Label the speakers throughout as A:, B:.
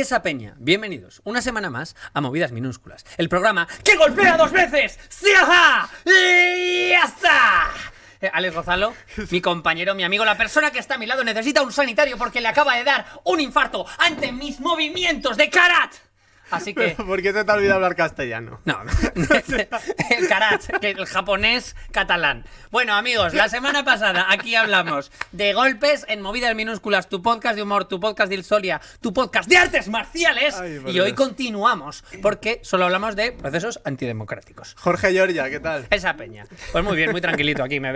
A: esa peña, bienvenidos una semana más a Movidas Minúsculas, el programa que golpea dos veces. ¡Sí, ajá! ¡Y ya Eh, Alex Gozalo, mi compañero, mi amigo, la persona que está a mi lado necesita un sanitario porque le acaba de dar un infarto ante mis movimientos de karat. Así que... ¿Por
B: qué te ha olvidado hablar castellano? No,
A: el el japonés catalán. Bueno, amigos, la semana pasada aquí hablamos de golpes en movidas minúsculas, tu podcast de humor, tu podcast de il solia, tu podcast de artes marciales. y hoy continuamos, porque solo hablamos de procesos antidemocráticos.
B: Jorge Giorgia, ¿qué tal? Esa peña. Pues muy bien, muy
A: tranquilito aquí, me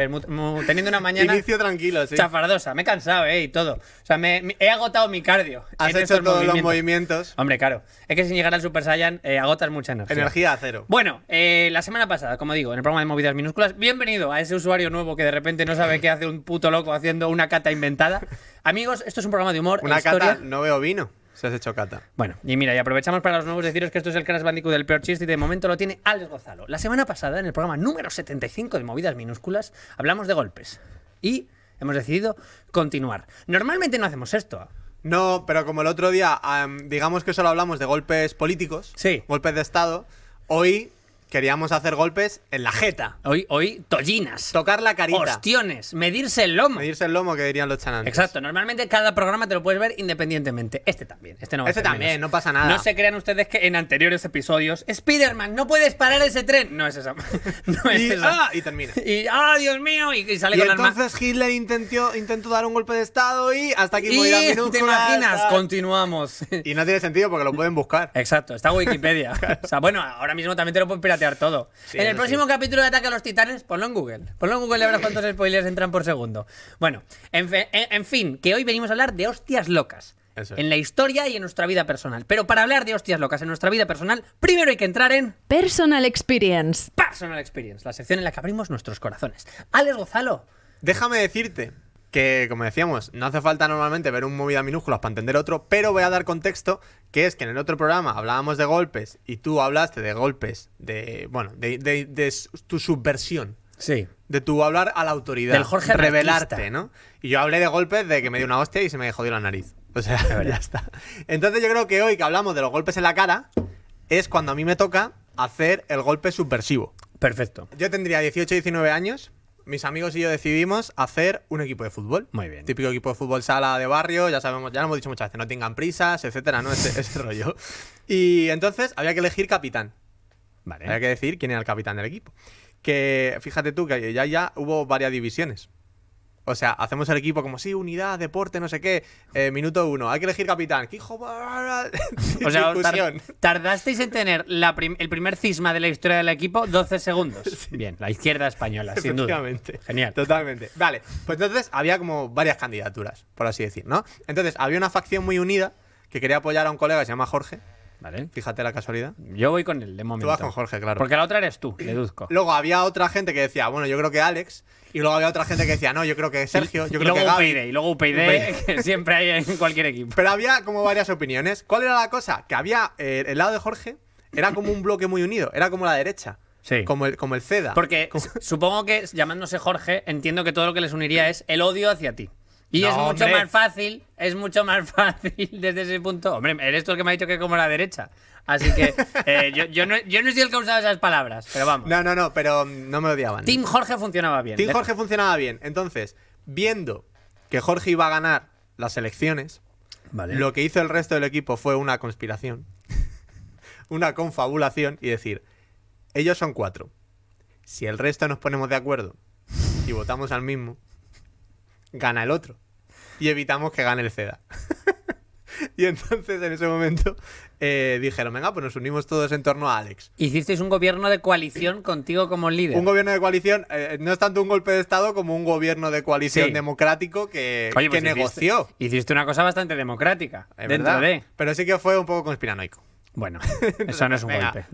A: teniendo una mañana... Inicio tranquilo, sí. Chafardosa, me he cansado, eh, y todo. O sea, me, he agotado mi cardio. Has hecho todos los
B: movimientos. Hombre, claro.
A: Es que sin llegar al Super Saiyan eh, agotas mucha energía. Energía a cero. Bueno, eh, la semana pasada, como digo, en el programa de movidas minúsculas, bienvenido a ese usuario nuevo que de repente no sabe qué hace un puto loco haciendo una cata inventada. Amigos, esto es un programa de humor. Una historia. cata,
B: no veo vino. Se has hecho cata. Bueno,
A: y mira, y aprovechamos para los nuevos deciros que esto es el Crash Bandicoot del peor chiste y de momento lo tiene Alex Gozalo. La semana pasada, en el programa número 75 de movidas minúsculas, hablamos de golpes.
B: Y hemos decidido continuar. Normalmente no hacemos esto. No, pero como el otro día, digamos que solo hablamos de golpes políticos, sí. golpes de Estado, hoy queríamos hacer golpes en la
A: jeta. Hoy, hoy, tollinas. Tocar la carita. Ostiones. Medirse el lomo. Medirse el lomo, que dirían los chanantes. Exacto. Normalmente cada programa te lo puedes ver independientemente. Este también. Este no Este también, no pasa nada. No se crean ustedes que en anteriores episodios, Spider-Man, no puedes parar ese tren. No es esa. No es y, esa. Ah, y termina. Y, ah, Dios mío, y, sale y con entonces
B: arma. Hitler intentó, dar un golpe de estado y hasta aquí voy a ¿Te imaginas? Ah. Continuamos. Y no tiene sentido porque lo pueden buscar. Exacto. Está Wikipedia.
A: O sea, bueno, ahora mismo también te lo puedes piratear todo. en el próximo capítulo de Ataque a los Titanes, ponlo en Google. Ponlo en Google y verás cuántos spoilers entran por segundo. Bueno, en, fin, que hoy venimos a hablar de hostias locas. En la historia y en nuestra vida personal. Pero para hablar de hostias locas en nuestra vida personal, primero hay que entrar en. Personal
C: Experience.
B: Personal
A: Experience, la sección en la que abrimos nuestros corazones.
B: Alex Gozalo. Déjame decirte que, como decíamos, no hace falta normalmente ver un movida minúsculas para entender otro, pero voy a dar contexto, que es que en el otro programa hablábamos de golpes y tú hablaste de golpes, de, bueno, de, tu subversión. Sí. De tu hablar a la autoridad. Del Jorge Revelarte, ¿no? Y yo hablé de golpes de que me dio una hostia y se me jodió la nariz. O sea, ya está. Entonces yo creo que hoy que hablamos de los golpes en la cara, es cuando a mí me toca hacer el golpe subversivo. Perfecto. Yo tendría 18, 19 años mis amigos y yo decidimos hacer un equipo de fútbol. Muy bien. Típico equipo de fútbol sala de barrio, ya sabemos, ya lo hemos dicho muchas veces, no tengan prisas, etcétera, ¿no? Ese, rollo. Y entonces había que elegir capitán. Vale. Había que decir quién era el capitán del equipo. Que fíjate tú que ya, ya hubo varias divisiones. O sea, hacemos el equipo como, sí, unidad, deporte, no sé qué. Eh, minuto uno, hay que elegir capitán. ¿Qué hijo?
C: o
A: sea, tardasteis en tener el primer cisma de la historia
B: del equipo 12 segundos. Bien, la izquierda española, sin duda. Genial. Totalmente. Vale, pues entonces había como varias candidaturas, por así decir, ¿no? Entonces había una facción muy unida que quería apoyar a un colega que se llama Jorge, Fíjate la casualidad. Yo voy con él, de momento. Tú vas con Jorge, claro. Porque la otra eres tú, deduzco. Luego había otra gente que decía, bueno, yo creo que Alex. Y luego había otra gente que decía, no, yo creo que Sergio, y luego que y luego que
A: siempre hay en cualquier equipo. Pero
B: había como varias opiniones. ¿Cuál era la cosa? Que había, eh, el lado de Jorge era como un bloque muy unido, era como la derecha. Sí. Como el, como el CEDA. Porque
A: supongo que llamándose Jorge, entiendo que todo lo que les uniría es el odio hacia ti. Y es mucho más fácil, es mucho más fácil desde ese punto. Hombre, eres tú el que me ha dicho que como la derecha. Así que eh, yo, no, yo no el que ha usado esas palabras,
B: pero vamos. No, no, no, pero no me odiaban. Team Jorge funcionaba bien. Team Jorge funcionaba bien. Entonces, viendo que Jorge iba a ganar las elecciones, lo que hizo el resto del equipo fue una conspiración, una confabulación y decir, ellos son cuatro. Si el resto nos ponemos de acuerdo y votamos al mismo, gana el otro. Y evitamos que gane el CEDA. y entonces en ese momento eh, dijeron, venga, pues nos unimos todos en torno a Alex. Hicisteis un gobierno de coalición contigo como líder. Un gobierno de coalición, eh, no es tanto un golpe de Estado como un gobierno de coalición democrático que, pues negoció.
A: Hiciste una cosa bastante democrática, verdad,
B: Pero sí que fue un poco conspiranoico. Bueno,
A: eso no es un golpe,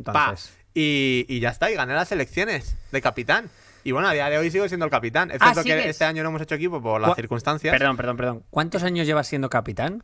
B: y, y ya está, y gané las elecciones de capitán. Y bueno, a día de hoy sigo siendo el capitán. Es ah, cierto que este año no hemos hecho equipo por las circunstancias. Perdón, perdón, perdón. ¿Cuántos años llevas siendo capitán?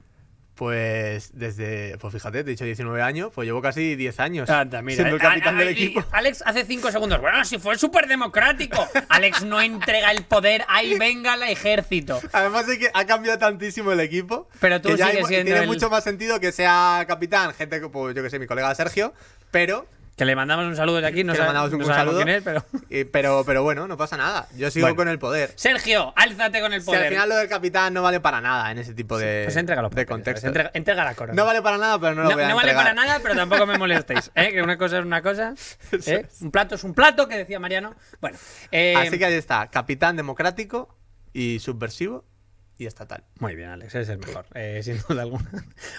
B: Pues desde, pues fíjate, te he dicho 19 años, pues llevo casi 10 años ah, siendo el eh, capitán ah, del equipo. Alex
A: hace 5 segundos, bueno, si fue súper democrático. Alex no entrega el poder, ahí venga el ejército.
B: Además de que ha cambiado tantísimo el equipo. Pero tú sigues ya siendo Tiene mucho más sentido que sea capitán, gente como, pues, yo que sé, mi colega Sergio, pero
A: que le mandamos un saludo de aquí, no sé un, saludo, quién
B: pero... pero... pero... bueno, no pasa nada. Yo sigo con el poder. Sergio,
A: álzate con el poder. Si al final lo del
B: capitán no vale para nada en ese tipo de, pues contexto. Entrega, la corona. No vale para nada, pero no lo voy a No vale para nada,
A: pero tampoco me molestéis. ¿eh? Que una cosa es una cosa. ¿eh? Un plato es un plato, que decía Mariano. Bueno. Eh, Así que
B: ahí está. Capitán democrático y subversivo y estatal. Muy bien, Alex, eres el mejor,
A: sin duda alguna.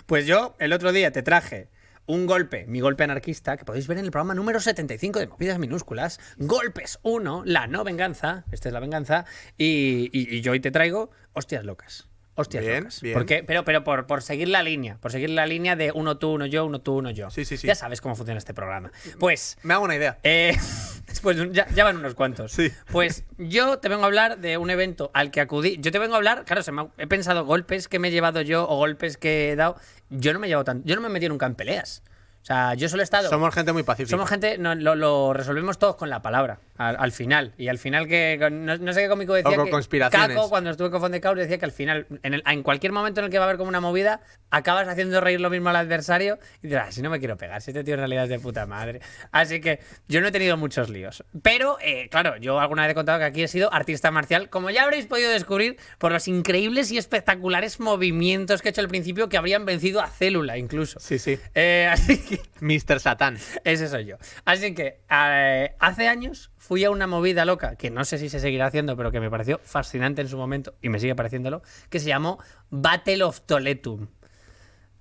A: Pues yo el otro día te traje un golpe, mi golpe anarquista, que podéis ver en el programa número 75 de Movidas Minúsculas. Golpes 1, la no venganza, esta es la venganza, y, yo hoy te traigo hostias locas. Hostias locas. Bien. Porque, pero pero por, por, seguir la línea, por seguir la línea de uno tú, uno yo, uno tú, uno yo. Sí, sí, sí. Ya sabes cómo funciona este programa. Pues... Me hago una idea. Eh, pues ya, van unos cuantos. Sí. Pues yo te vengo a hablar de un evento al que acudí. Yo te vengo a hablar, claro, he pensado golpes que me he llevado yo o golpes que he dado yo no me llevo tan, yo no me metí nunca en peleas. O sea, yo solo he estado. Somos gente muy pacífica. Somos gente, lo, resolvemos todos con la palabra, al, final. Y al final, que no, sé qué cómico decía. O conspiraciones. Caco, cuando estuve con Fondecaur, decía que al final, en, en, cualquier momento en el que va a haber como una movida, acabas haciendo reír lo mismo al adversario y te ah, si no me quiero pegar, si este tío en realidad de puta madre. Así que yo no he tenido muchos líos. Pero, eh, claro, yo alguna vez he contado que aquí he sido artista marcial, como ya habréis podido descubrir por los increíbles y espectaculares movimientos que he hecho al principio que habrían vencido a Célula incluso. Sí, sí. Eh, así que Mr. Satán. Ese soy yo. Así que eh, hace años fui a una movida loca, que no sé si se seguirá haciendo, pero que me pareció fascinante en su momento y me sigue pareciéndolo, que se llamó Battle of Toletum.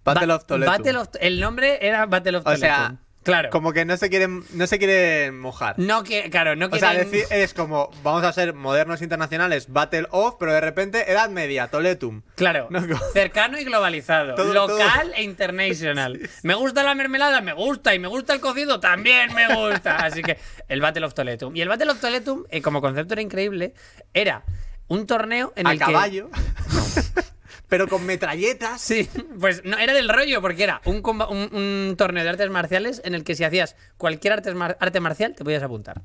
A: Battle of Toletum. Battle of, el nombre era Battle of Toletum. Claro.
B: Como que no se quieren, no se quieren mojar. No
A: que, claro, no quieren... O sea, decir,
B: es como, vamos a ser modernos internacionales, Battle of, pero de repente Edad Media, Toletum. Claro,
A: cercano y globalizado, local e internacional. Me gusta la mermelada, me gusta, y me gusta el cocido, también me gusta. Así que el Battle of Toletum. Y el Battle of Toletum, eh, como concepto era increíble, era un torneo en el que que... caballo pero con metralletas. Sí, pues no, era del rollo, porque era un, torneo de artes marciales en el que si hacías cualquier arte, marcial, te podías apuntar.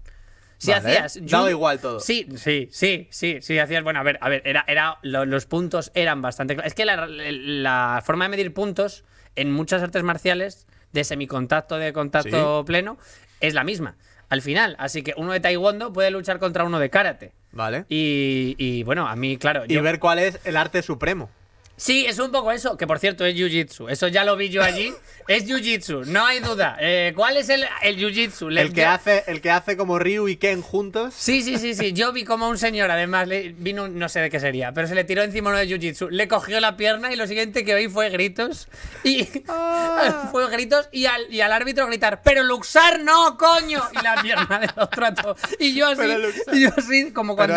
A: Si hacías. igual todo. Sí, sí, sí, sí, sí. Hacías. Bueno, a ver, a ver, era, era, los puntos eran bastante claros. Es que la, forma de medir puntos en muchas artes marciales, de semicontacto, de contacto pleno, es la misma. Al final, así que uno de taekwondo puede luchar contra uno de karate. Vale. Y, bueno, a mí, claro. Y ver cuál es el arte supremo. Sí, es un poco eso, que por cierto es Jiu-Jitsu. Eso ya lo vi yo allí. es Jiu-Jitsu, no hay duda. Eh, ¿Cuál es el, Jiu-Jitsu? El, que
B: hace, el que hace como Ryu y Ken juntos. Sí, sí, sí,
A: sí. Yo vi como un señor, además, le, vino, no sé de qué sería, pero se le tiró encima uno de Jiu-Jitsu. Le cogió la pierna y lo siguiente que oí fue gritos. Y ah. fue gritos y al, y al, árbitro gritar, pero Luxar no, coño. Y la pierna de los trató. Y yo así, yo así como cuando...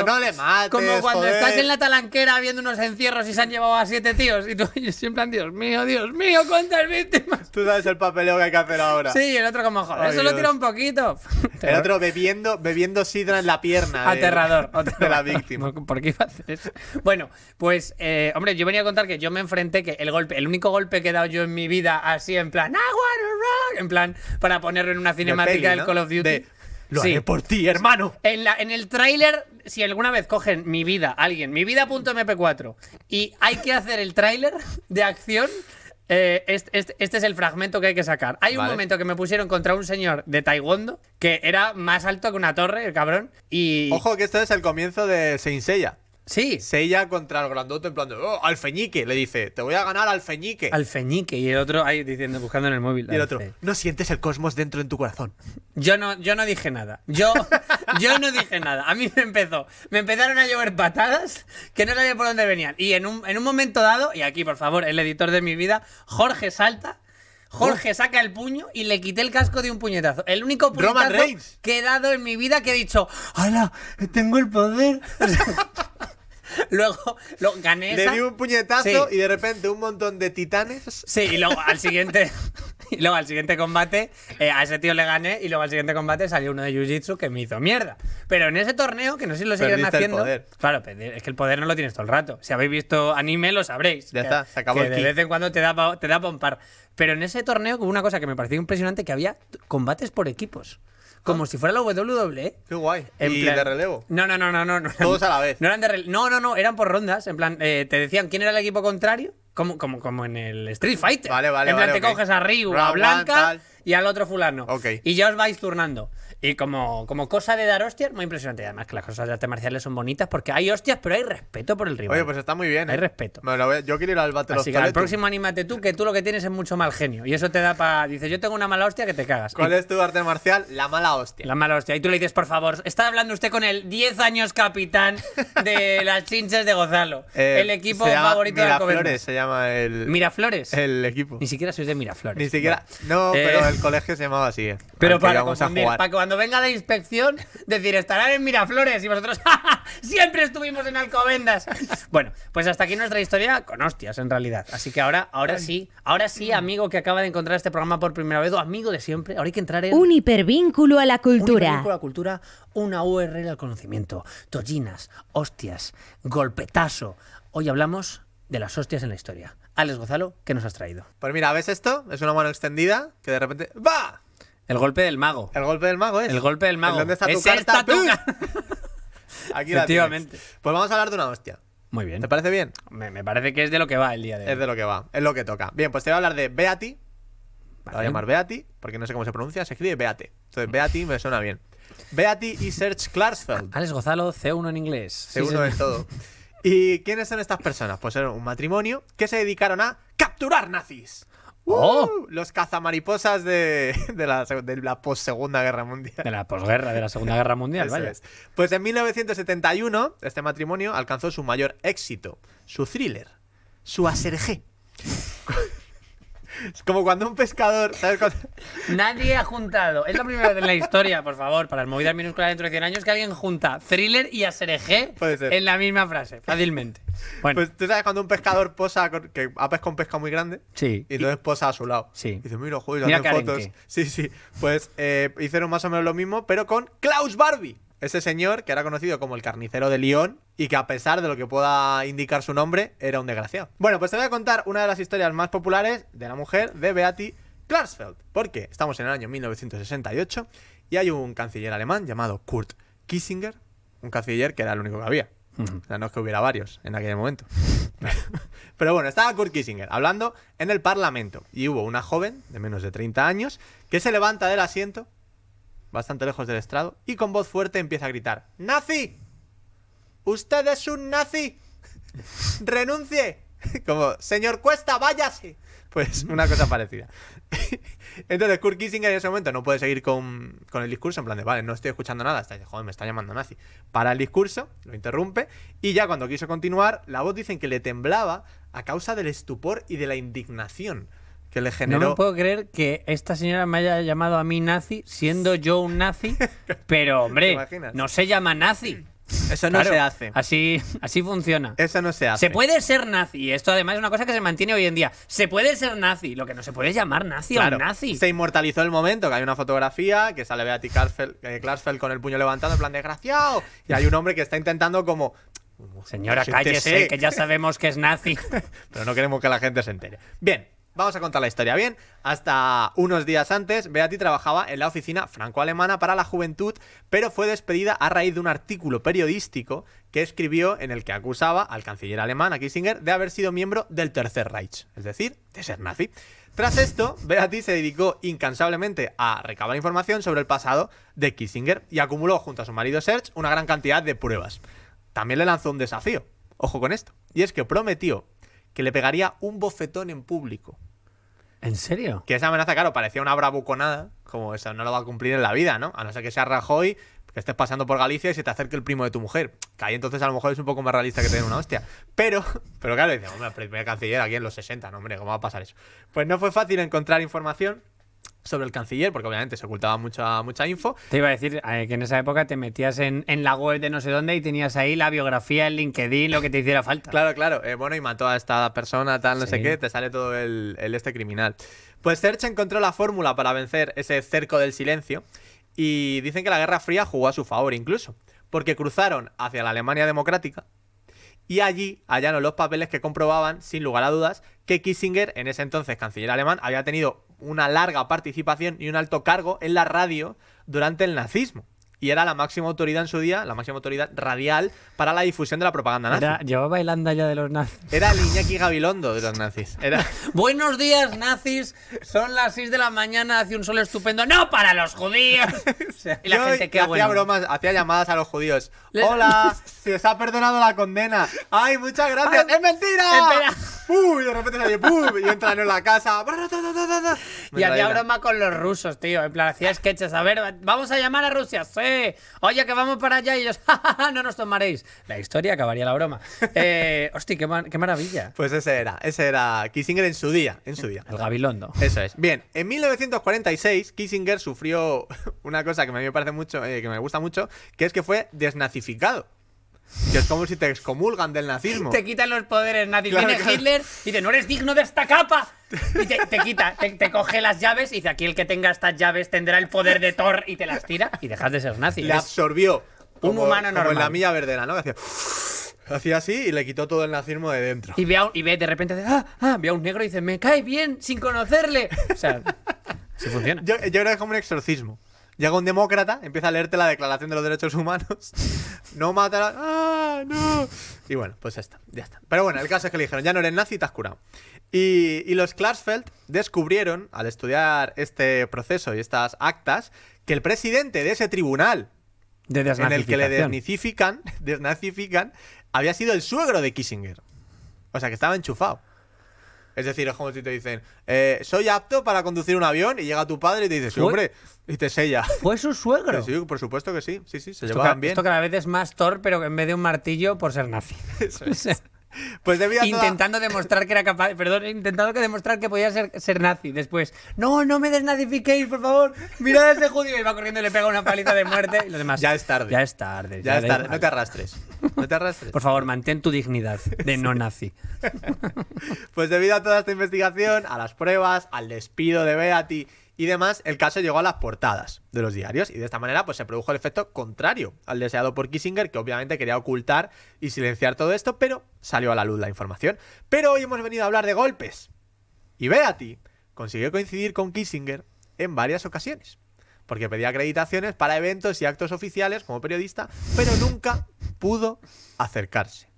A: Como cuando estás en la talanquera viendo unos encierros y se han llevado a siete y tú, siempre en Dios mío, Dios mío, cuántas
B: víctimas. Tú sabes el papeleo que hay que hacer ahora. Sí, el otro como, joder, eso lo tira un poquito. El otro bebiendo, bebiendo sidra en la pierna. aterrador, De la víctima. ¿Por qué iba a hacer eso?
A: Bueno, pues, eh, hombre, yo venía a contar que yo me enfrenté, que el golpe, el único golpe que he dado yo en mi vida así, en plan, I rock, en plan, para ponerlo en una cinemática del Call of Duty. Lo haré por ti, hermano. En, en el tráiler, si alguna vez cogen mi vida, alguien, mi vida.mp4, y hay que hacer el tráiler de acción, eh, este, este, este, es el fragmento que hay que sacar. Hay un momento que me pusieron contra un señor de Taekwondo que era
B: más alto que una torre, el cabrón. Y. Ojo que esto es el comienzo de Seinsella. Sí. Sella contra el grandote, en plan de, oh, al feñique, le dice, te voy a ganar al feñique. Al feñique, y el otro ahí diciendo, buscando en el móvil. Y el otro, no sientes el cosmos dentro de tu corazón. Yo no, yo no dije
A: nada. Yo, yo no dije nada. A mí me empezó. Me empezaron a llover patadas que no sabía por dónde venían. Y en un, en un momento dado, y aquí, por favor, el editor de mi vida, Jorge Salta Jorge saca el puño y le quité el casco de un puñetazo. El único puñetazo que
B: he dado en mi vida que he dicho, ¡Hala! Tengo el poder. luego lo, gané. Esa. Le di un puñetazo y de repente un montón de titanes. Sí, y luego al
A: siguiente. Y luego al siguiente combate, eh, a ese tío le gané. Y luego al siguiente combate salió uno de Jiu-Jitsu que me hizo mierda. Pero en ese torneo, que no sé si lo siguen haciendo. Claro, es que el poder no lo tienes todo el rato. Si habéis visto anime, lo sabréis. Ya está, se acabó que De vez en cuando te da, te da Pero en ese torneo hubo una cosa que me pareció impresionante: que había combates por equipos como ah. si fuera la WWE. Qué guay. En ¿Y plan... de relevo? No, no, no, no, no. Todos a la vez. No eran de No, no, no, eran por rondas. En plan, eh, te decían quién era el equipo contrario como, como, en el Street Fighter. Vale, en plan, te coges a Ryu, a Blanca y al otro fulano. Y ya os vais turnando. Y como, como cosa de dar hostias, muy impresionante. Además, que las cosas de arte marciales son bonitas porque hay hostias, pero hay respeto
B: por el rival. Oye, pues está
A: muy bien. Hay ¿eh? respeto.
B: yo quiero ir al Battle Así que al próximo
A: anímate tú, que tú lo que tienes es mucho mal genio. Y eso te da para. Dices, yo tengo una mala hostia que te cagas. ¿Cuál es
B: tu arte marcial? La mala hostia. La
A: mala hostia. Y tú le dices, por favor, está hablando usted con el 10 años capitán de las chinches de
B: Gozalo. Eh, el equipo favorito de Miraflores se llama el. Miraflores. El equipo. Ni siquiera sois de Miraflores. Ni siquiera. No, eh, pero el colegio se llamaba así. Pero para,
A: venga la inspección, decir, estarán en Miraflores y vosotros, siempre estuvimos en Alcobendas. Bueno, pues hasta aquí nuestra historia con hostias, en realidad. Así que ahora, ahora sí, ahora sí, amigo que acaba de encontrar este programa por primera vez, amigo de siempre, ahora hay que entrar en... Un
C: hipervínculo a la cultura. Un
A: hipervínculo a la cultura, una URL al conocimiento, tollinas, hostias, golpetazo. Hoy hablamos de las hostias en la historia. Alex Gozalo, ¿qué nos has traído?
B: Pues mira, ¿ves esto? Es una mano extendida que de repente ¡va! El golpe del mago. El golpe del mago es. El golpe del mago. ¿Dónde está tu Aquí Efectivamente. pues vamos a hablar de una hostia. Muy bien. ¿Te parece bien? Me, parece que es de lo que va el día de hoy. Es de lo que va, es lo que toca. Bien, pues te voy a hablar de Beati. voy a llamar Beati, porque no sé cómo se pronuncia. Se escribe Beate. Entonces, Beati me suena bien. Beati y Serge Klarsfeld. Alex Gozalo, C1 en inglés. C1 en todo. ¿Y quiénes son estas personas? Pues eran un matrimonio que se dedicaron a capturar nazis. Oh. ¡Uh! los cazamariposas de, la, de guerra mundial. De la posguerra, de la segunda guerra mundial, vaya. Pues en 1971, este matrimonio alcanzó su mayor éxito, su thriller, su aserje. Es como cuando un pescador. Nadie ha juntado. Es la primera vez en la historia, por favor,
A: para el movidas minúsculas dentro de 100 años, que alguien junta thriller y aserejé en la misma frase,
B: fácilmente. Pues tú sabes cuando un pescador posa, que ha pescado un pesca muy grande. Y entonces posa a su lado. Y dice, mira, joder, fotos. Sí, sí. Pues eh, hicieron más o menos lo mismo, pero con Klaus Barbie. Ese señor que era conocido como el carnicero de Lyon y que a pesar de lo que pueda indicar su nombre, era un desgraciado. Bueno, pues te voy a contar una de las historias más populares de la mujer de Beatty Klarsfeld. Porque estamos en el año 1968 y hay un canciller alemán llamado Kurt Kissinger, un canciller que era el único que había no es que hubiera varios en aquel momento. Pero bueno, estaba Kurt Kissinger hablando en el Parlamento y hubo una joven de menos de 30 años que se levanta del asiento, bastante lejos del estrado, y con voz fuerte empieza a gritar, ¡Nazi! ¡Usted es un nazi! ¡Renuncie! Como, señor Cuesta, váyase. Pues una cosa parecida. Entonces, Kurt Kissinger en ese momento no puede seguir con, el discurso, en plan de, vale, no estoy escuchando nada, está, joder, me está llamando nazi. Para el discurso, lo interrumpe, y ya cuando quiso continuar, la voz dicen que le temblaba a causa del estupor y de la indignación que le generó. No
A: puedo creer que esta señora me haya llamado a mí nazi, siendo yo un nazi, pero hombre, no se llama nazi. Eso no se hace. Así, así funciona.
B: Eso no se hace. Se
A: puede ser nazi. Esto además es una cosa que se mantiene hoy en día. Se puede ser nazi. Lo que no se
B: puede llamar nazi o nazi. Se inmortalizó el momento, que hay una fotografía que sale Beatty eh, Klarsfeld, con el puño levantado en plan desgraciado. Y hay un hombre que está intentando como Señora, cállese, que ya sabemos que es nazi. Pero no queremos que la gente se entere. Bien, Vamos a contar la historia bien. Hasta unos días antes, Beati trabajaba en la oficina franco-alemana para la juventud, pero fue despedida a raíz de un artículo periodístico que escribió en el que acusaba al canciller alemán, a Kissinger, de haber sido miembro del Tercer Reich, es decir, de ser nazi. Tras esto, Beati se dedicó incansablemente a recabar información sobre el pasado de Kissinger y acumuló junto a su marido Serge una gran cantidad de pruebas. También le lanzó un desafío, ojo con esto, y es que prometió que le pegaría un bofetón en público. ¿En serio? Que esa amenaza, claro, parecía una bravuconada, como esa no lo va a cumplir en la vida, ¿no? A no ser que sea Rajoy, que estés pasando por Galicia y se te acerque el primo de tu mujer. Que ahí entonces a lo mejor es un poco más realista que tener una hostia. Pero, pero claro, dice, hombre, primer canciller aquí en los 60, no, hombre, ¿cómo va a pasar eso? Pues no fue fácil encontrar información sobre el canciller, porque obviamente se ocultaba mucha, mucha info. Te iba a decir
A: eh, que en esa época te metías en, la web de no sé dónde y tenías ahí la biografía, el LinkedIn, lo que te hiciera
B: falta. claro, claro. Eh, bueno, y mató a esta persona, tal, no sé qué, te sale todo el, el este criminal. Pues Serge encontró la fórmula para vencer ese cerco del silencio y dicen que la Guerra Fría jugó a su favor incluso, porque cruzaron hacia la Alemania Democrática, y allí hallaron los papeles que comprobaban, sin lugar a dudas, que Kissinger, en ese entonces canciller alemán, había tenido una larga participación y un alto cargo en la radio durante el nazismo y era la máxima autoridad en su día, la máxima autoridad radial para la difusión de la propaganda nazi. Era,
A: llevaba el allá ya de los nazis.
B: Era el Iñaki Gabilondo de los nazis. Era... Buenos días, nazis.
A: Son las 6 de la mañana, hace un sol estupendo. ¡No para los judíos! y la gente hacía bromas,
B: hacía llamadas a los judíos. ¡Hola! ¡Se os ha perdonado la condena! ¡Ay, muchas gracias! ¡Es mentira! Y de repente salió ¡pum! Y entran en la casa.
A: y hacía broma con los rusos, tío. En plan, hacía sketches. A ver, vamos a llamar a Rusia. Soy eh, oye, que vamos para allá. Y ellos, no nos tomaréis. La historia acabaría la broma.
B: Eh, hostia, qué, maravilla. Pues ese era, ese era Kissinger en su día, en su día. El Gabilondo. Eso es. Bien, en 1946 Kissinger sufrió una cosa que a mí me parece mucho, eh, que me gusta mucho, que es que fue desnazificado. Que es como si te excomulgan del nazismo. Te
A: quitan los poderes nazis. Viene Hitler y dice, no eres digno de esta capa. Y te, quita, te, coge las llaves y dice, aquí el que tenga estas llaves tendrá el poder de Thor y te las tira y dejas
B: de ser nazi. Le absorbió. un humano normal. Como en la mía verdera, ¿no? hacía... así y le quitó todo el nazismo de dentro. Y ve, y ve de repente, ah, ah, ve a un negro y dice, me cae bien sin conocerle. O sea, se funciona. Yo, yo creo que es como un exorcismo. Llega un demócrata, empieza a leerte la Declaración de los Derechos Humanos. no matarás.
C: ¡Ah, no!
B: Y bueno, pues ya está, ya está. Pero bueno, el caso es que le dijeron, ya no eres nazi te has curado. Y, los Klarsfeld descubrieron, al estudiar este proceso y estas actas, que el presidente de ese tribunal, en el que le desnazifican, desnazifican, había sido el suegro de Kissinger. O sea, que estaba enchufado. Es decir, es como si te dicen, eh, soy apto para conducir un avión y llega tu padre y te dice, hombre, y te sella. ¿Fue su suegro? Sí, por supuesto que sí, sí, sí, se esto cada, Esto cada
A: vez es más Thor, pero en vez de un martillo, por ser nazi. Eso es. Pues debía Intentando demostrar que era capaz. Perdón, intentando que demostrar que podía ser, ser nazi después. No, no me desnazifiquéis, por favor. Mirad a ese judío. Y va corriendo y le pega una paliza de muerte. Y los demás. Ya es tarde. Ya es tarde. Ya, es tarde. No te arrastres.
B: No te arrastres. Por favor,
A: mantén tu dignidad de no nazi.
B: pues debido a toda esta investigación, a las pruebas, al despido de Beatty y demás, el caso llegó a las portadas de los diarios y de esta manera pues se produjo el efecto contrario al deseado por Kissinger, que obviamente quería ocultar y silenciar todo esto, pero salió a la luz la información. Pero hoy hemos venido a hablar de golpes. Y ti. consiguió coincidir con Kissinger en varias ocasiones, porque pedía acreditaciones para eventos y actos oficiales como periodista, pero nunca pudo acercarse.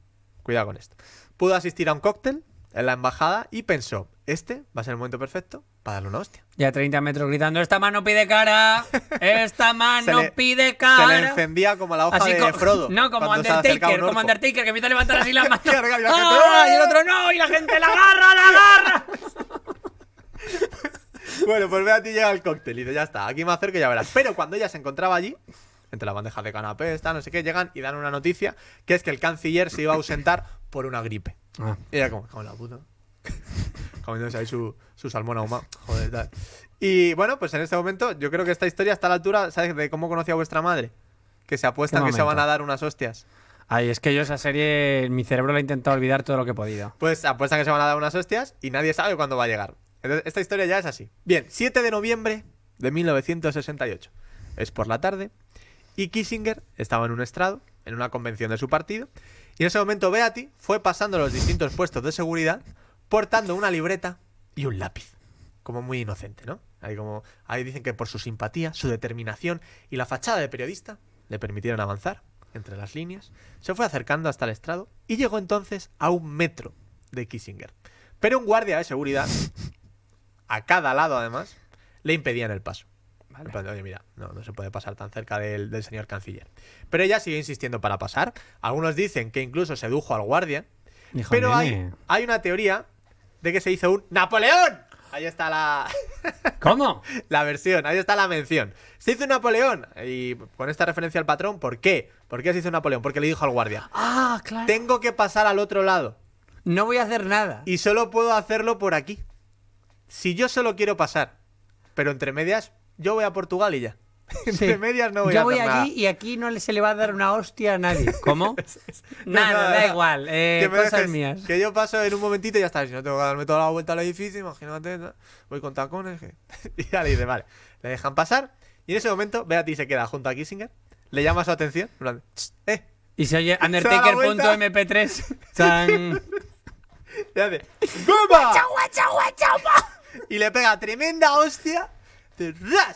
B: Cuidado con esto. Pudo asistir a un cóctel en la embajada y pensó, este va a ser el momento perfecto para darle una hostia.
A: Y 30 metros gritando, esta mano pide cara, esta mano pide cara.
B: Se le encendía como la hoja de Frodo. No, como Undertaker, como
A: Undertaker, que empieza a levantar así la mano
C: ¡Ah! y el otro no, y la gente la agarra, la agarra.
B: bueno, pues ve a ti llega el cóctel y dice, ya está, aquí me acerco y ya verás. Pero cuando ella se encontraba allí, entre las bandejas de canapé, está, no sé qué, llegan y dan una noticia, que es que el canciller se iba a ausentar por una gripe. Ah. Y ella como, como la puta. comiéndose ahí su, su salmón ahumado. Joder, tal. Y bueno, pues en este momento yo creo que esta historia está a la altura, De cómo conocía a vuestra madre. Que se apuestan que se van a dar unas hostias.
A: Ay, es que yo esa serie, mi cerebro la he intentado olvidar todo lo que he podido.
B: Pues apuestan que se van a dar unas hostias y nadie sabe cuándo va a llegar. Entonces, esta historia ya es así. Bien, 7 de noviembre de 1968. Es por la tarde. Y Kissinger estaba en un estrado, en una convención de su partido. Y en ese momento Beatty fue pasando los distintos puestos de seguridad portando una libreta y un lápiz. Como muy inocente, ¿no? Ahí, como, ahí dicen que por su simpatía, su determinación y la fachada de periodista le permitieron avanzar entre las líneas. Se fue acercando hasta el estrado y llegó entonces a un metro de Kissinger. Pero un guardia de seguridad, a cada lado además, le impedían el paso. Oye, mira, no, se puede pasar tan cerca del, señor canciller. Pero ella siguió insistiendo para pasar. Algunos dicen que incluso sedujo al guardia. pero hay, hay, una teoría que se hizo un Napoleón. Ahí está la. ¿Cómo? la versión, ahí está la mención. Se hizo un Napoleón. Y con esta referencia al patrón, ¿por qué? ¿Por qué se hizo un Napoleón? Porque le dijo al guardia: Ah, claro. Tengo que pasar al otro lado. No voy a hacer nada. Y solo puedo hacerlo por aquí. Si yo solo quiero pasar, pero entre medias, yo voy a Portugal y ya. Entre medias no voy Yo voy allí
A: y aquí no se le va a dar una hostia a nadie. ¿Cómo?
B: nada, da igual. Eh, que cosas mías. Que yo paso en un momentito y ya está. Si no tengo que darme toda la vuelta al edificio, imagínate, voy con tacones. y ya le dice, vale, le dejan pasar. Y en ese momento, Beatriz se queda junto a Kissinger, le llama su atención. Eh". Y se oye Undertaker.mp3. y hace, Y le pega tremenda hostia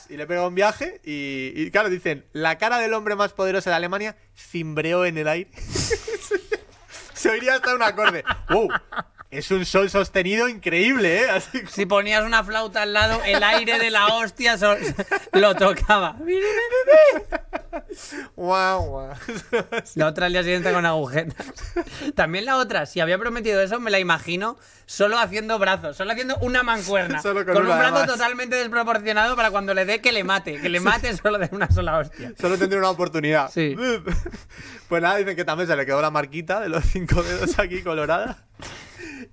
B: y le pega un viaje y, y, claro, dicen, la cara del hombre más poderoso de Alemania cimbreó en el aire. Se oiría hasta un acorde. ¡Wow! Es un sol sostenido increíble, ¿eh? Si ponías una flauta
A: al lado, el aire de la hostia lo tocaba. Guau, La otra al día siguiente con agujetas. También la otra, si había prometido eso, me la imagino solo haciendo brazos, solo haciendo una mancuerna. con, un brazo totalmente desproporcionado para cuando le dé que le mate. Que le mate solo de una sola
B: hostia. Solo tendría una oportunidad. Sí. Pues nada, dicen que también se le quedó la marquita de los cinco dedos aquí colorada.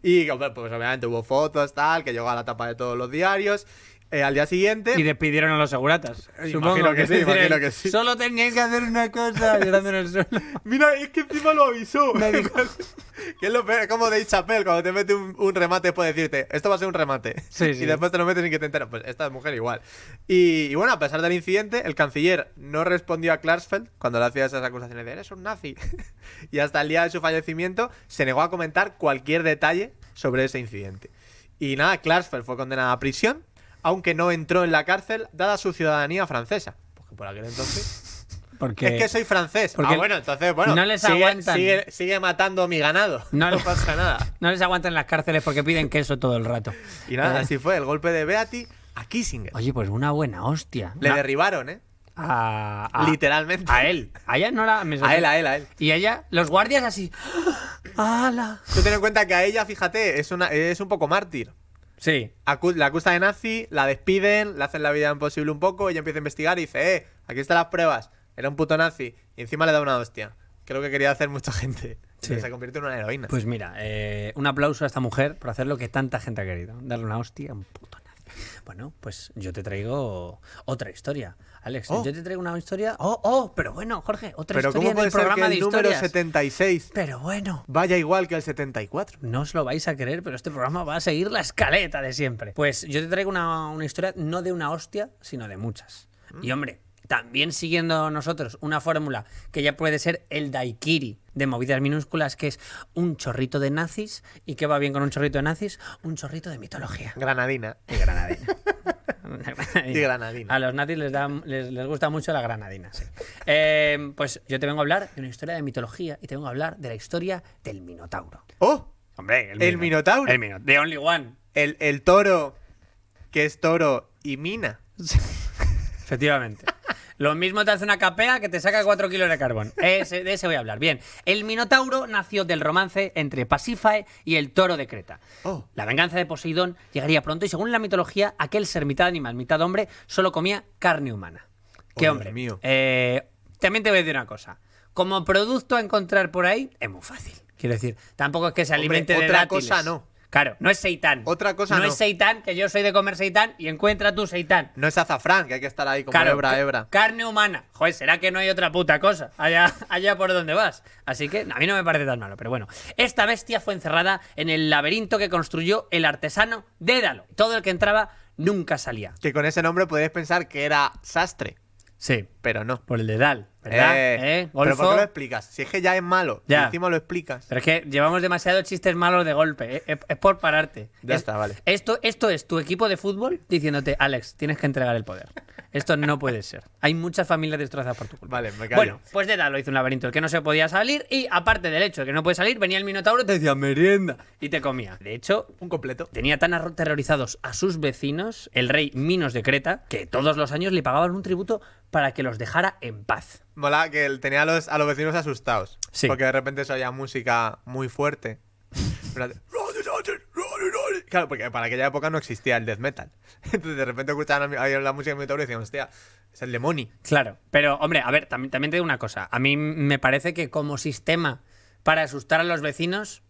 B: Y pues obviamente hubo fotos, tal, que llegó a la tapa de todos los diarios. Eh, al día siguiente. Y despidieron a los seguratas. Eh, imagino que, sí, Solo tenían que hacer una cosa llorando en Mira, es que encima lo avisó. que es como de Chapel, cuando te mete un, remate puede decirte, esto va a ser un remate. Sí, y después te lo metes sin que te enteras. Pues esta mujer igual. Y, bueno, a pesar del incidente, el canciller no respondió a Klarsfeld cuando le hacía esas acusaciones de eres un nazi. y hasta el día de su fallecimiento se negó a comentar cualquier detalle sobre ese incidente. Y nada, Klarsfeld fue condenada a prisión aunque no entró en la cárcel, dada su ciudadanía francesa. Porque por aquel entonces. Porque... Es que soy francés. Porque ah, bueno, entonces, bueno. No les sigue, Sigue, matando mi ganado. No, pasa nada.
A: No les aguantan las cárceles porque piden queso todo el rato. Y nada, eh. así
B: fue. El golpe de Beatty
A: a Kissinger. Oye, pues una buena hostia. Le ah.
B: derribaron, ¿eh?
A: A, Literalmente.
B: A él. A ella no la. a él, a él, a él. Y ella, los guardias así. ¡Hala! Tú ten en cuenta que a ella, fíjate, es, una, es un poco mártir. Sí. la acusa de nazi, la despiden, le hacen la vida imposible un poco, ella empieza a investigar y dice, eh, aquí están las pruebas, era un puto nazi, y encima le da una hostia. Creo que quería hacer mucha gente. Se convierte en una heroína. Pues mira, eh,
A: un aplauso a esta mujer por hacer lo que tanta gente ha querido. Darle una hostia a un puto nazi. Bueno, pues yo te traigo otra historia. Alex, oh. yo te traigo una historia. Oh, oh, pero bueno, Jorge, otra historia del programa de número 76. Pero bueno. Vaya igual que el 74. No os lo vais a creer, pero este programa va a seguir la escaleta de siempre. Pues yo te traigo una, historia no de una hostia, sino de muchas. Y mm. hombre, también siguiendo nosotros una fórmula que ya puede ser el daikiri de movidas minúsculas, que es un chorrito de nazis. ¿Y qué va bien con un chorrito de nazis? Un chorrito de mitología. Granadina. Y granadina. Y granadina. A los nazis les, les, les gusta mucho la granadina, sí. Eh, pues yo te vengo a hablar de una historia de mitología y te vengo a hablar de la historia del Minotauro. ¡Oh! Hombre, el, Minotauro. El Minotauro. The Only One. El, el toro, que es toro y mina. Efectivamente. Lo mismo te hace una capea que te saca cuatro kilos de carbón. Ese, de ese voy a hablar. Bien, el Minotauro nació del romance entre Pasífae y el toro de Creta. Oh. La venganza de Poseidón llegaría pronto y según la mitología, aquel ser mitad animal, mitad hombre, solo comía carne humana. ¡Qué hombre! Mío. Eh, también te voy a decir una cosa. Como producto a encontrar por ahí, es muy fácil. Quiero decir, tampoco es que se alimente de otra cosa, no. Claro, no es seitán. Otra cosa no. No es seitán, que yo soy de comer seitán y encuentra tu seitán. No es azafrán, que hay que estar ahí como hebra, hebra. Carne humana. Joder, ¿será que no hay otra puta cosa allá, allá por donde vas? Así que a mí no me parece tan malo, pero bueno. Esta bestia fue encerrada en el laberinto que construyó el artesano Dédalo. Todo el que entraba
B: nunca salía. Que con ese nombre podéis pensar que era sastre. Sí. Pero no. Por el dedal,
A: ¿verdad? Eh, ¿Eh? Pero ¿por qué lo
B: explicas? Si es que ya es malo, encima lo explicas.
A: Pero es que llevamos demasiados chistes malos de golpe. Eh, es, por pararte. Ya está, vale. Esto, esto es tu equipo de fútbol diciéndote, Alex, tienes que entregar el poder. Esto no puede ser. Hay muchas familias destrozadas por tu culpa. Vale, me callo. Bueno, pues de lo hizo un laberinto, el que no se podía salir y aparte del hecho de que no puede salir, venía el Minotauro y te decía merienda y te comía. De hecho, un completo. Tenía tan aterrorizados a sus vecinos, el rey Minos de Creta, que todos los años le pagaban un tributo para que los dejara en paz.
B: Mola que él tenía a los, a los vecinos asustados. Sí. Porque de repente se oía música muy fuerte. Claro, porque para aquella época no existía el death metal. Entonces de repente escuchaban la música de metal y decían, hostia, es el demoni Claro, pero hombre, a ver, también,
A: te digo una cosa. A mí me parece que como sistema para asustar a los vecinos,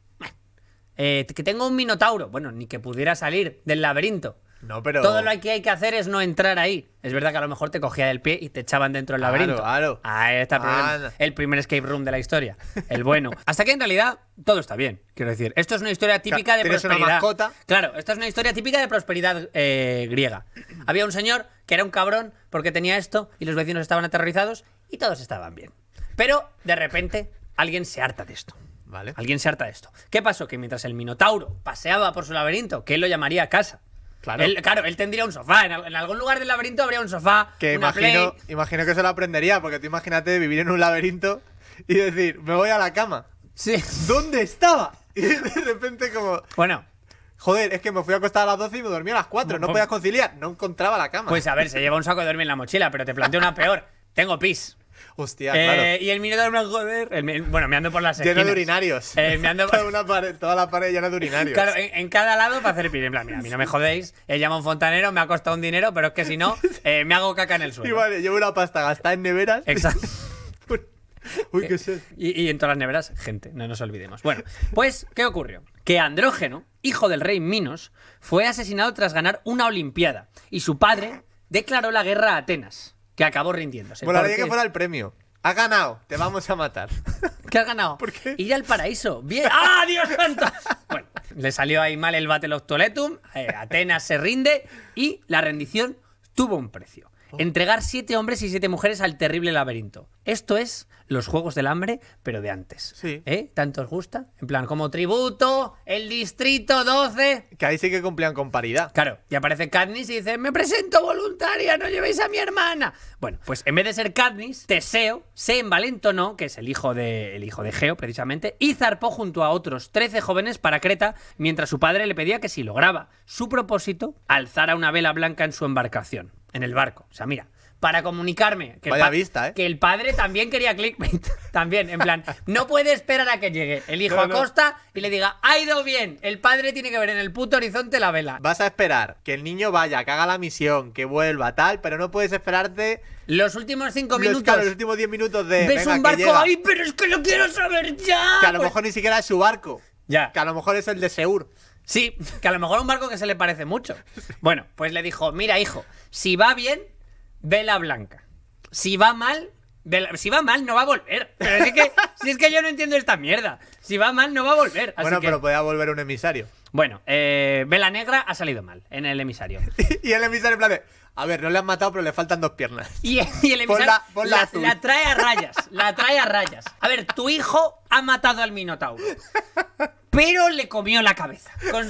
A: eh, que tengo un minotauro. Bueno, ni que pudiera salir del laberinto. Todo lo que hay que hacer es no entrar ahí. Es verdad que a lo mejor te cogía del pie y te echaban dentro del laberinto. Claro, Ahí está el, primer escape room de la historia. El bueno. Hasta que en realidad todo está bien. Quiero decir, esto es una historia típica de prosperidad. Claro, esto es una historia típica de prosperidad eh, griega. Había un señor que era un cabrón porque tenía esto y los vecinos estaban aterrorizados y todos estaban bien. Pero de repente alguien se harta de esto. Vale. Alguien se harta de esto. ¿Qué pasó? Que mientras el Minotauro paseaba por su laberinto, que él lo llamaría casa, Claro. Él, tendría un sofá. En, algún lugar del laberinto habría un sofá. Que imagino,
B: imagino que se lo aprendería, porque tú imagínate vivir en un laberinto y decir, me voy a la cama. Sí. ¿Dónde estaba? Y de repente como... Bueno. Joder, es que me fui a acostar a las 12 y me dormí a las 4. No podía conciliar, no encontraba la cama. Pues a ver, se lleva un
A: saco de dormir en la mochila, pero te planteo una peor. Tengo pis. Hostia, eh, Y el de blanco joder bueno, me ando por las esquinas. de urinarios. Eh, me ando
B: toda, la pared llena de urinarios. Claro,
A: en, cada lado para hacer pis. En mira, a mí no me jodéis. He llamado a un fontanero, me ha costado un dinero, pero es que si no, eh, me hago caca en el suelo. Y
B: vale, llevo una pasta gastada en neveras. Exacto.
A: Uy, qué sé. y, en todas las neveras, gente, no nos olvidemos. Bueno, pues, ¿qué ocurrió? Que Andrógeno, hijo del rey Minos, fue asesinado tras ganar una Olimpiada y su padre declaró la guerra a Atenas que acabó rindiéndose. idea que fuera el
B: premio. Ha ganado, te vamos a matar.
A: ¿Qué ha ganado? ¿Por qué? Ir al paraíso. Bien. ¡Ah, Dios santo! Bueno, le salió ahí mal el Battle of Toletum. Eh, Atenas se rinde y la rendición tuvo un precio. Oh. Entregar siete hombres y siete mujeres al terrible laberinto. Esto es los Juegos del Hambre, pero de antes. Sí. ¿Eh? ¿Tanto os gusta? En plan, como tributo, el Distrito 12. Que ahí sí que cumplían con paridad. Claro, y aparece Katniss y dice, me presento voluntaria, no llevéis a mi hermana. Bueno, pues en vez de ser Katniss, Teseo se envalentonó, que es el hijo de, el hijo de Geo precisamente, y zarpó junto a otros 13 jóvenes para Creta, mientras su padre le pedía que si lograba su propósito, alzara una vela blanca en su embarcación, en el barco. O sea, mira, para comunicarme que, el, ¿eh? que el padre también quería clickbait. también, en plan, no puede esperar a que llegue el hijo a Costa acosta y le diga, ha ido bien, el padre tiene que ver en el puto horizonte la vela.
B: Vas a esperar que el niño vaya, que haga la misión, que vuelva, tal, pero no puedes esperarte... Los últimos cinco minutos. Los, últimos diez minutos de... Ves un barco ahí, pero es que lo quiero saber ya. Que a lo pues mejor ni siquiera es su barco. Ya. Que a lo mejor es el de Seur. Sí, que a lo mejor es un barco que se le parece mucho. Bueno,
A: pues le dijo, mira hijo, si va bien, Vela blanca. Si va mal, si va mal no va a volver. si es que yo no entiendo esta mierda. Si va mal no va a volver. bueno, pero
B: podía volver un emisario. Bueno, eh, Vela Negra ha salido mal en el emisario. y el emisario en plan de, a ver, no le han matado, pero le faltan dos piernas.
A: Y, el emisario la, trae a rayas, la trae a rayas. A ver, tu hijo ha matado al Minotauro, pero le comió la cabeza con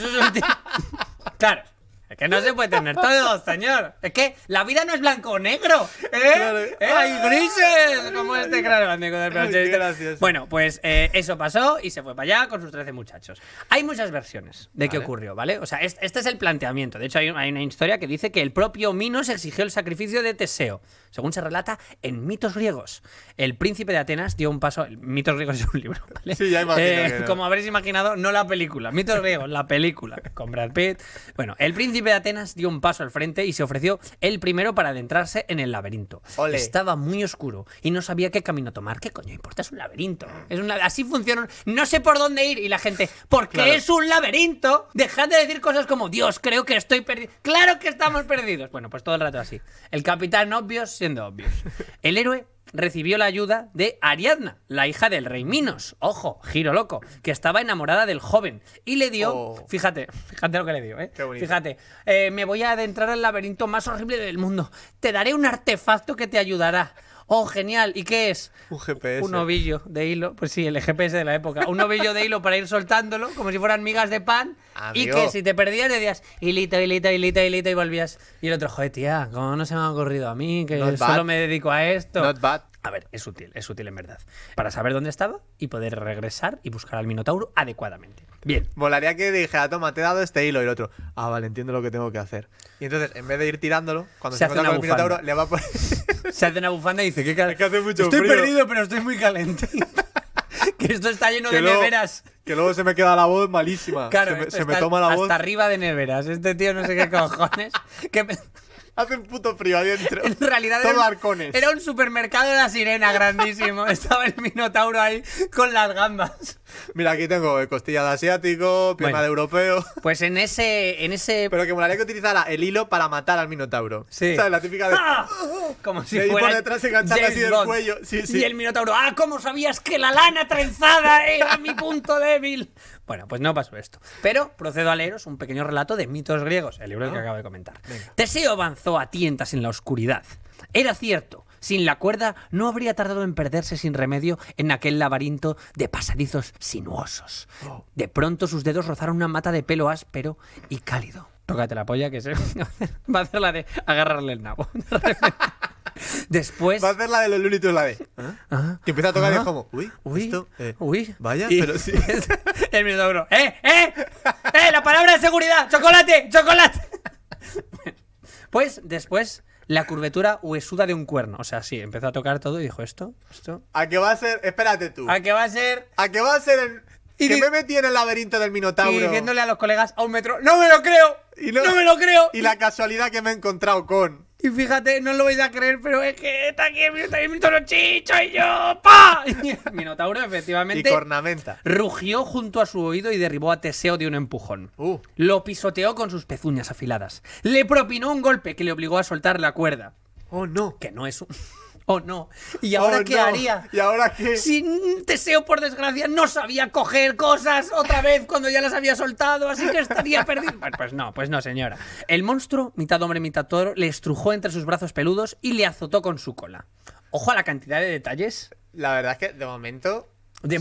A: Claro. Es que no se puede tener todo, señor. Es que la vida no es blanco o negro. ¿eh? ¿Eh? Hay grises, como este claro amigo del ciudad. Bueno, pues eh, eso pasó y se fue para allá con sus 13 muchachos. Hay muchas versiones de qué ocurrió, ¿vale? O sea, este, este, es el planteamiento. De hecho, hay, hay una historia que dice que el propio Minos exigió el sacrificio de Teseo. Según se relata en mitos griegos, el príncipe de Atenas dio un paso. mitos griegos es un libro, ¿vale? Sí, ya imagino. Eh, como habréis imaginado, no la película. Mitos griegos, la película. Con Brad Pitt. Bueno, el príncipe de Atenas dio un paso al frente y se ofreció el primero para adentrarse en el laberinto. Estaba muy oscuro y no sabía qué camino tomar. ¿Qué coño importa? Es un laberinto. Es Así funciona. No sé por dónde ir. Y la gente, porque es un laberinto. Dejad de decir cosas como, Dios, creo que estoy perdido. Claro que estamos perdidos. Bueno, pues todo el rato así. El capitán obvio, siendo obvio. El héroe recibió la ayuda de Ariadna, la hija del rey Minos, ojo, giro loco, que estaba enamorada del joven y le dio, oh. fíjate, fíjate lo que le dio, ¿eh? fíjate, eh, me voy a adentrar al laberinto más horrible del mundo, te daré un artefacto que te ayudará. ¡Oh, genial! ¿Y qué es? Un GPS. Un ovillo de hilo. Pues sí, el GPS de la época. Un ovillo de hilo para ir soltándolo, como si fueran migas de pan. Y que si te perdías, días hilita, hilito, hilita hilito, y volvías. Y el otro, joder, tía, ¿cómo no se me ha ocurrido a mí? Que solo me dedico a esto. Not bad. A ver, es útil, es útil en verdad. Para saber dónde estaba y poder regresar y buscar al Minotauro adecuadamente.
B: Bien. Volaría que dijera, toma, te he dado este hilo y el otro. Ah, vale, entiendo lo que tengo que hacer. Y entonces, en vez de ir tirándolo, cuando se, encuentra el Minotauro, le va a poner. se hace una bufanda y dice, ¿qué que hace mucho Estoy perdido, pero estoy muy caliente. que esto está lleno de neveras. Que luego se me queda la
A: voz malísima. Claro, se me, toma la voz. Hasta arriba de neveras. Este tío no sé qué cojones.
B: Hace un puto frío adentro. En realidad era,
A: un supermercado de la sirena grandísimo. Estaba el minotauro ahí con las gambas.
B: Mira, aquí tengo eh, costilla de asiático, pierna de europeo. Pues en ese, en ese. Pero que molaría que utilizara el hilo para matar al minotauro. Sí. ¿Sabes? La típica de. ¡Ah!
A: Como si y por detrás se así del cuello. Sí, sí. Y el minotauro. ¡Ah, cómo sabías que la lana trenzada era mi punto débil! Bueno, pues no pasó esto. Pero procedo a leeros un pequeño relato de mitos griegos, el libro que ah. acabo de comentar. Teseo avanzó a tientas en la oscuridad. Era cierto, sin la cuerda no habría tardado en perderse sin remedio en aquel laberinto de pasadizos sinuosos. Oh. De pronto sus dedos rozaron una mata de pelo áspero y cálido. Tócate la polla que se va a hacer la de agarrarle el nabo.
B: Después. Va a hacer la de los lunitos la de. ¿ah? Ah, que empieza a tocar ah. como. Uy, uy, esto, eh, uy. Vaya, pero sí.
A: el minotauro ¡Eh, eh! ¡Eh! ¡La palabra de seguridad! ¡Chocolate! ¡Chocolate! pues después. La curvatura huesuda de un cuerno. O sea, sí, empezó a tocar todo y dijo esto,
B: esto. ¿A qué va a ser? Espérate tú. ¿A qué va a ser? ¿A qué va a ser el, y que me metí en el laberinto del Minotauro. Y diciéndole a los colegas a un metro, ¡No me lo creo! no, me lo creo! Y la casualidad que me he encontrado con. Y fíjate, no lo vais a creer, pero es que está aquí el
A: minotauro chicho y yo, ¡pa! Minotauro, efectivamente. Y cornamenta. Rugió junto a su oído y derribó a Teseo de un empujón. Uh. Lo pisoteó con sus pezuñas afiladas. Le propinó un golpe que le obligó a soltar la cuerda. Oh, no. Que no es un. Oh no. ¿Y oh, ahora qué haría? ¿Y ahora qué? Sin deseo, por desgracia, no sabía coger cosas otra vez cuando ya las había soltado, así que estaría perdido. pues, no, pues no, señora. El monstruo, mitad hombre, mitad toro, le estrujó entre sus brazos peludos y le azotó con su cola. Ojo a la cantidad de detalles. La verdad es que de momento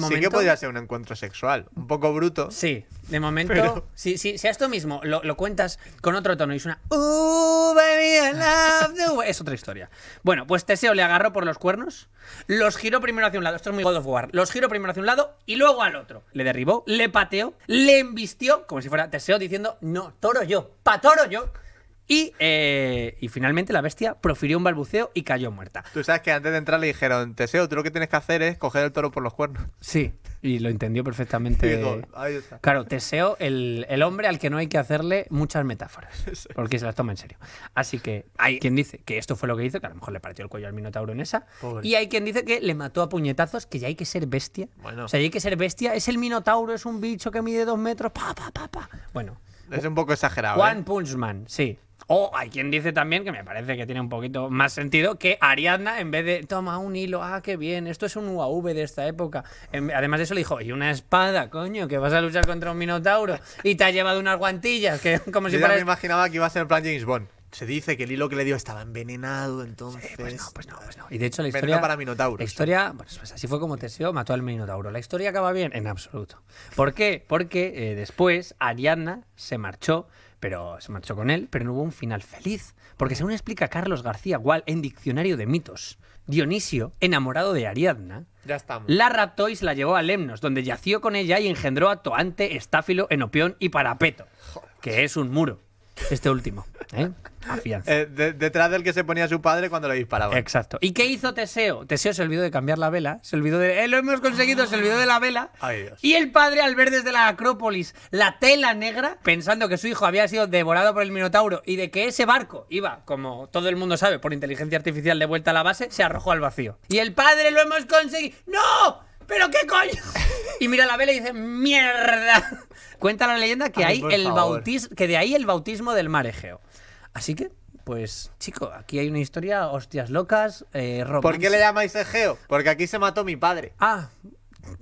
A: sí que podría ser
B: un encuentro sexual, un poco bruto. Sí, de
A: momento. Sí, Si, si, a esto mismo lo, cuentas con otro tono y una. Uh, baby, I love Es otra historia. Bueno, pues Teseo le agarró por los cuernos, los giró primero hacia un lado. Esto es muy God of War. Los giró primero hacia un lado y luego al otro. Le derribó, le pateó, le embistió, como si fuera Teseo diciendo: No, toro yo, pa toro yo. Eh, y, finalmente la bestia profirió un balbuceo y cayó muerta.
B: Tú sabes que antes de entrar le dijeron, Teseo, tú lo que tienes que hacer es coger el toro por los cuernos.
A: Sí, y lo entendió perfectamente. Claro,
B: Teseo, el, hombre al que no hay
A: que hacerle muchas metáforas, porque se las toma en serio. Así que hay quien dice que esto fue lo que hizo, que a lo mejor le partió el cuello al Minotauro en esa, y hay quien dice que le mató a puñetazos, que ya hay que ser bestia. Bueno. O sea, ya hay que ser bestia, es el Minotauro, es un bicho que mide dos metros, pa, pa, pa, pa. Bueno. Es un poco exagerado. Juan ¿eh? Punchman, sí. O hay quien dice también, que me parece que tiene un poquito más sentido, que Ariadna, en vez de toma un hilo, ah, qué bien, esto es un UAV de esta época. además de eso, le dijo, y una espada, coño, que vas a luchar contra un minotauro y te ha llevado unas guantillas, que como si Yo no me
B: imaginaba que iba a ser el plan James Bond. Se dice que el hilo que le dio estaba envenenado, pues entonces. pues no, pues no, pues no. Y de hecho la historia. para Minotauro. La
A: historia, pues, así fue como Teseo mató al Minotauro. La historia acaba bien, en absoluto. ¿Por qué? Porque eh, después Ariadna se marchó pero se marchó con él, pero no hubo un final feliz, porque según explica Carlos García Gual en Diccionario de Mitos, Dionisio, enamorado de Ariadna, la raptó y se la llevó a Lemnos, donde yació con ella y engendró a Toante, Estáfilo, Enopión y Parapeto, que es un muro este último. ¿eh?
B: eh detrás del que se ponía su padre cuando le disparaba. Exacto. ¿Y
A: qué hizo Teseo? Teseo se olvidó de cambiar la vela, se olvidó de... Eh, lo hemos conseguido, se olvidó de la vela. y el padre, al ver desde la Acrópolis la tela negra, pensando que su hijo había sido devorado por el Minotauro y de que ese barco iba, como todo el mundo sabe, por inteligencia artificial de vuelta a la base, se arrojó al vacío. Y el padre lo hemos conseguido... ¡No! ¿Pero qué coño? y mira la vela y dice, ¡mierda! Cuenta la leyenda que, hay el que de ahí el bautismo del mar Egeo. Así que pues chico, aquí hay una historia, hostias locas, eh, ¿Por qué
B: le llamáis Egeo? Porque aquí se mató mi padre. Ah,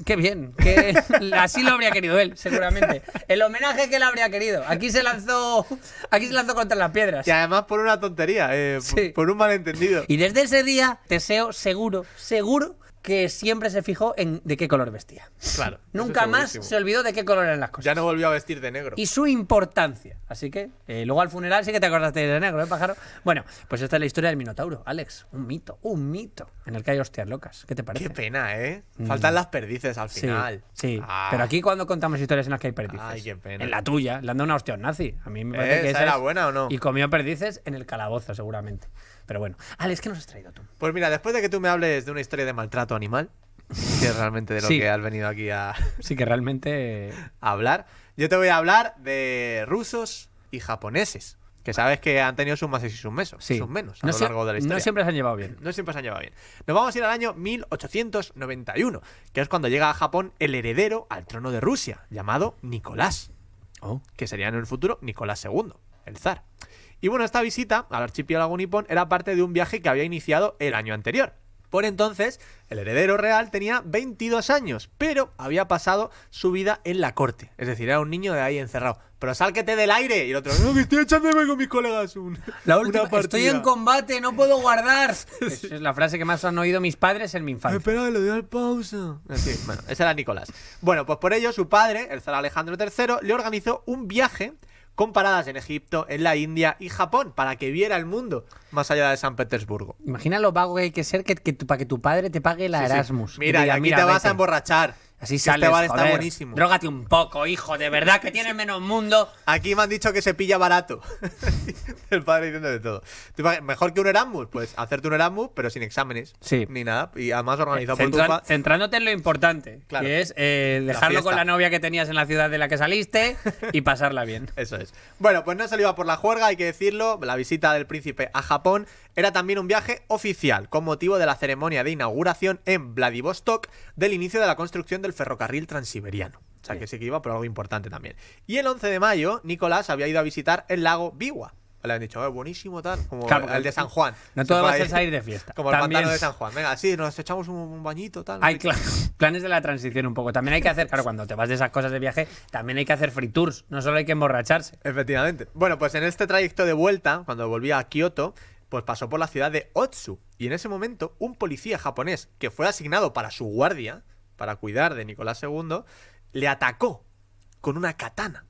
A: qué bien, que
B: así lo habría querido él, seguramente.
A: El homenaje que él habría querido. Aquí se lanzó, aquí se lanzó contra las piedras. Y además por una tontería, por, eh, por un
B: malentendido. Y desde ese día,
A: Teseo seguro, seguro que siempre se fijó en de qué color vestía.
B: Claro. Nunca más se
A: olvidó de qué color eran las cosas. Ya no volvió a vestir de negro. Y su importancia. Así que eh, luego al funeral sí que te acordaste de negro, ¿eh, pájaro? Bueno, pues esta es la historia del Minotauro, Alex. Un mito, un mito en el que hay hostias locas. ¿Qué te
B: parece? Qué pena, ¿eh? Mm. Faltan las perdices al final.
A: Sí, ah. pero aquí cuando contamos historias en las que hay perdices. Ay, qué pena. En la tuya, le han una hostia nazi. A mí me parece ¿Eh? que esa era buena o no. Y comió perdices en el calabozo, seguramente. Pero bueno, Alex, ¿qué nos has traído
B: tú? Pues mira, después de que tú me hables de una historia de maltrato animal, que es realmente de lo que has venido aquí a...
A: Sí, que realmente...
B: hablar. Yo te voy a hablar de rusos y japoneses. Que sabes que han tenido sus más y sus menos sí. menos a lo largo de la historia. No siempre se han llevado bien. No siempre se han llevado bien. Nos vamos a ir al año 1891, que es cuando llega a Japón el heredero al trono de Rusia, llamado Nicolás. Oh. Que sería en el futuro Nicolás II, el zar. Y bueno, esta visita al archipiélago nipón era parte de un viaje que había iniciado el año anterior. Por entonces, el heredero real tenía 22 años, pero había pasado su vida en la corte. Es decir, era un niño de ahí encerrado. Pero sal del aire. Y el otro, no, que estoy echándome con mis colegas la última,
A: Estoy en combate, no puedo guardar. Esa es la frase que más han oído mis padres en mi infancia.
B: Espera, le doy al pausa. Así, bueno, ese era Nicolás. Bueno, pues por ello, su padre, el zar Alejandro III, le organizó un viaje comparadas en Egipto, en la India y Japón, para que viera el mundo más allá de San Petersburgo.
A: Imagina lo vago que hay que ser que, para que tu padre te pague la Erasmus. Mira, y aquí te vas a
B: emborrachar. Así este vale está buenísimo. Drógate un poco, hijo, de verdad que tienes menos mundo. Aquí me han dicho que se pilla barato. el padre diciendo de todo. Mejor que un Erasmus, pues hacerte un Erasmus, pero sin exámenes. Sí. Ni nada. Y además organizado por tu Centrándote
A: en lo importante, claro. que es
B: eh, dejarlo con la
A: novia que tenías en la ciudad de la que saliste y pasarla bien. Eso
B: es. Bueno, pues no se iba por la juerga, hay que decirlo. La visita del príncipe a Japón era también un viaje oficial, con motivo de la ceremonia de inauguración en Vladivostok del inicio de la construcción del ferrocarril transiberiano. O sea, que sí que iba por algo importante también. Y el 11 de mayo, Nicolás había ido a visitar el lago Biwa. Le habían dicho, eh, buenísimo, tal, como el de San Juan. No todo va a ser salir de fiesta. Como el pantano de San Juan. Venga, sí, nos echamos un, bañito, tal. Hay
A: planes de la transición un poco. También hay que hacer, claro, cuando te vas de esas cosas de viaje, también hay
B: que hacer free tours. No solo hay que emborracharse. Efectivamente. Bueno, pues en este trayecto de vuelta, cuando volvía a Kioto, pues pasó por la ciudad de Otsu. Y en ese momento, un policía japonés que fue asignado para su guardia, para cuidar de Nicolás II, le atacó con una katana.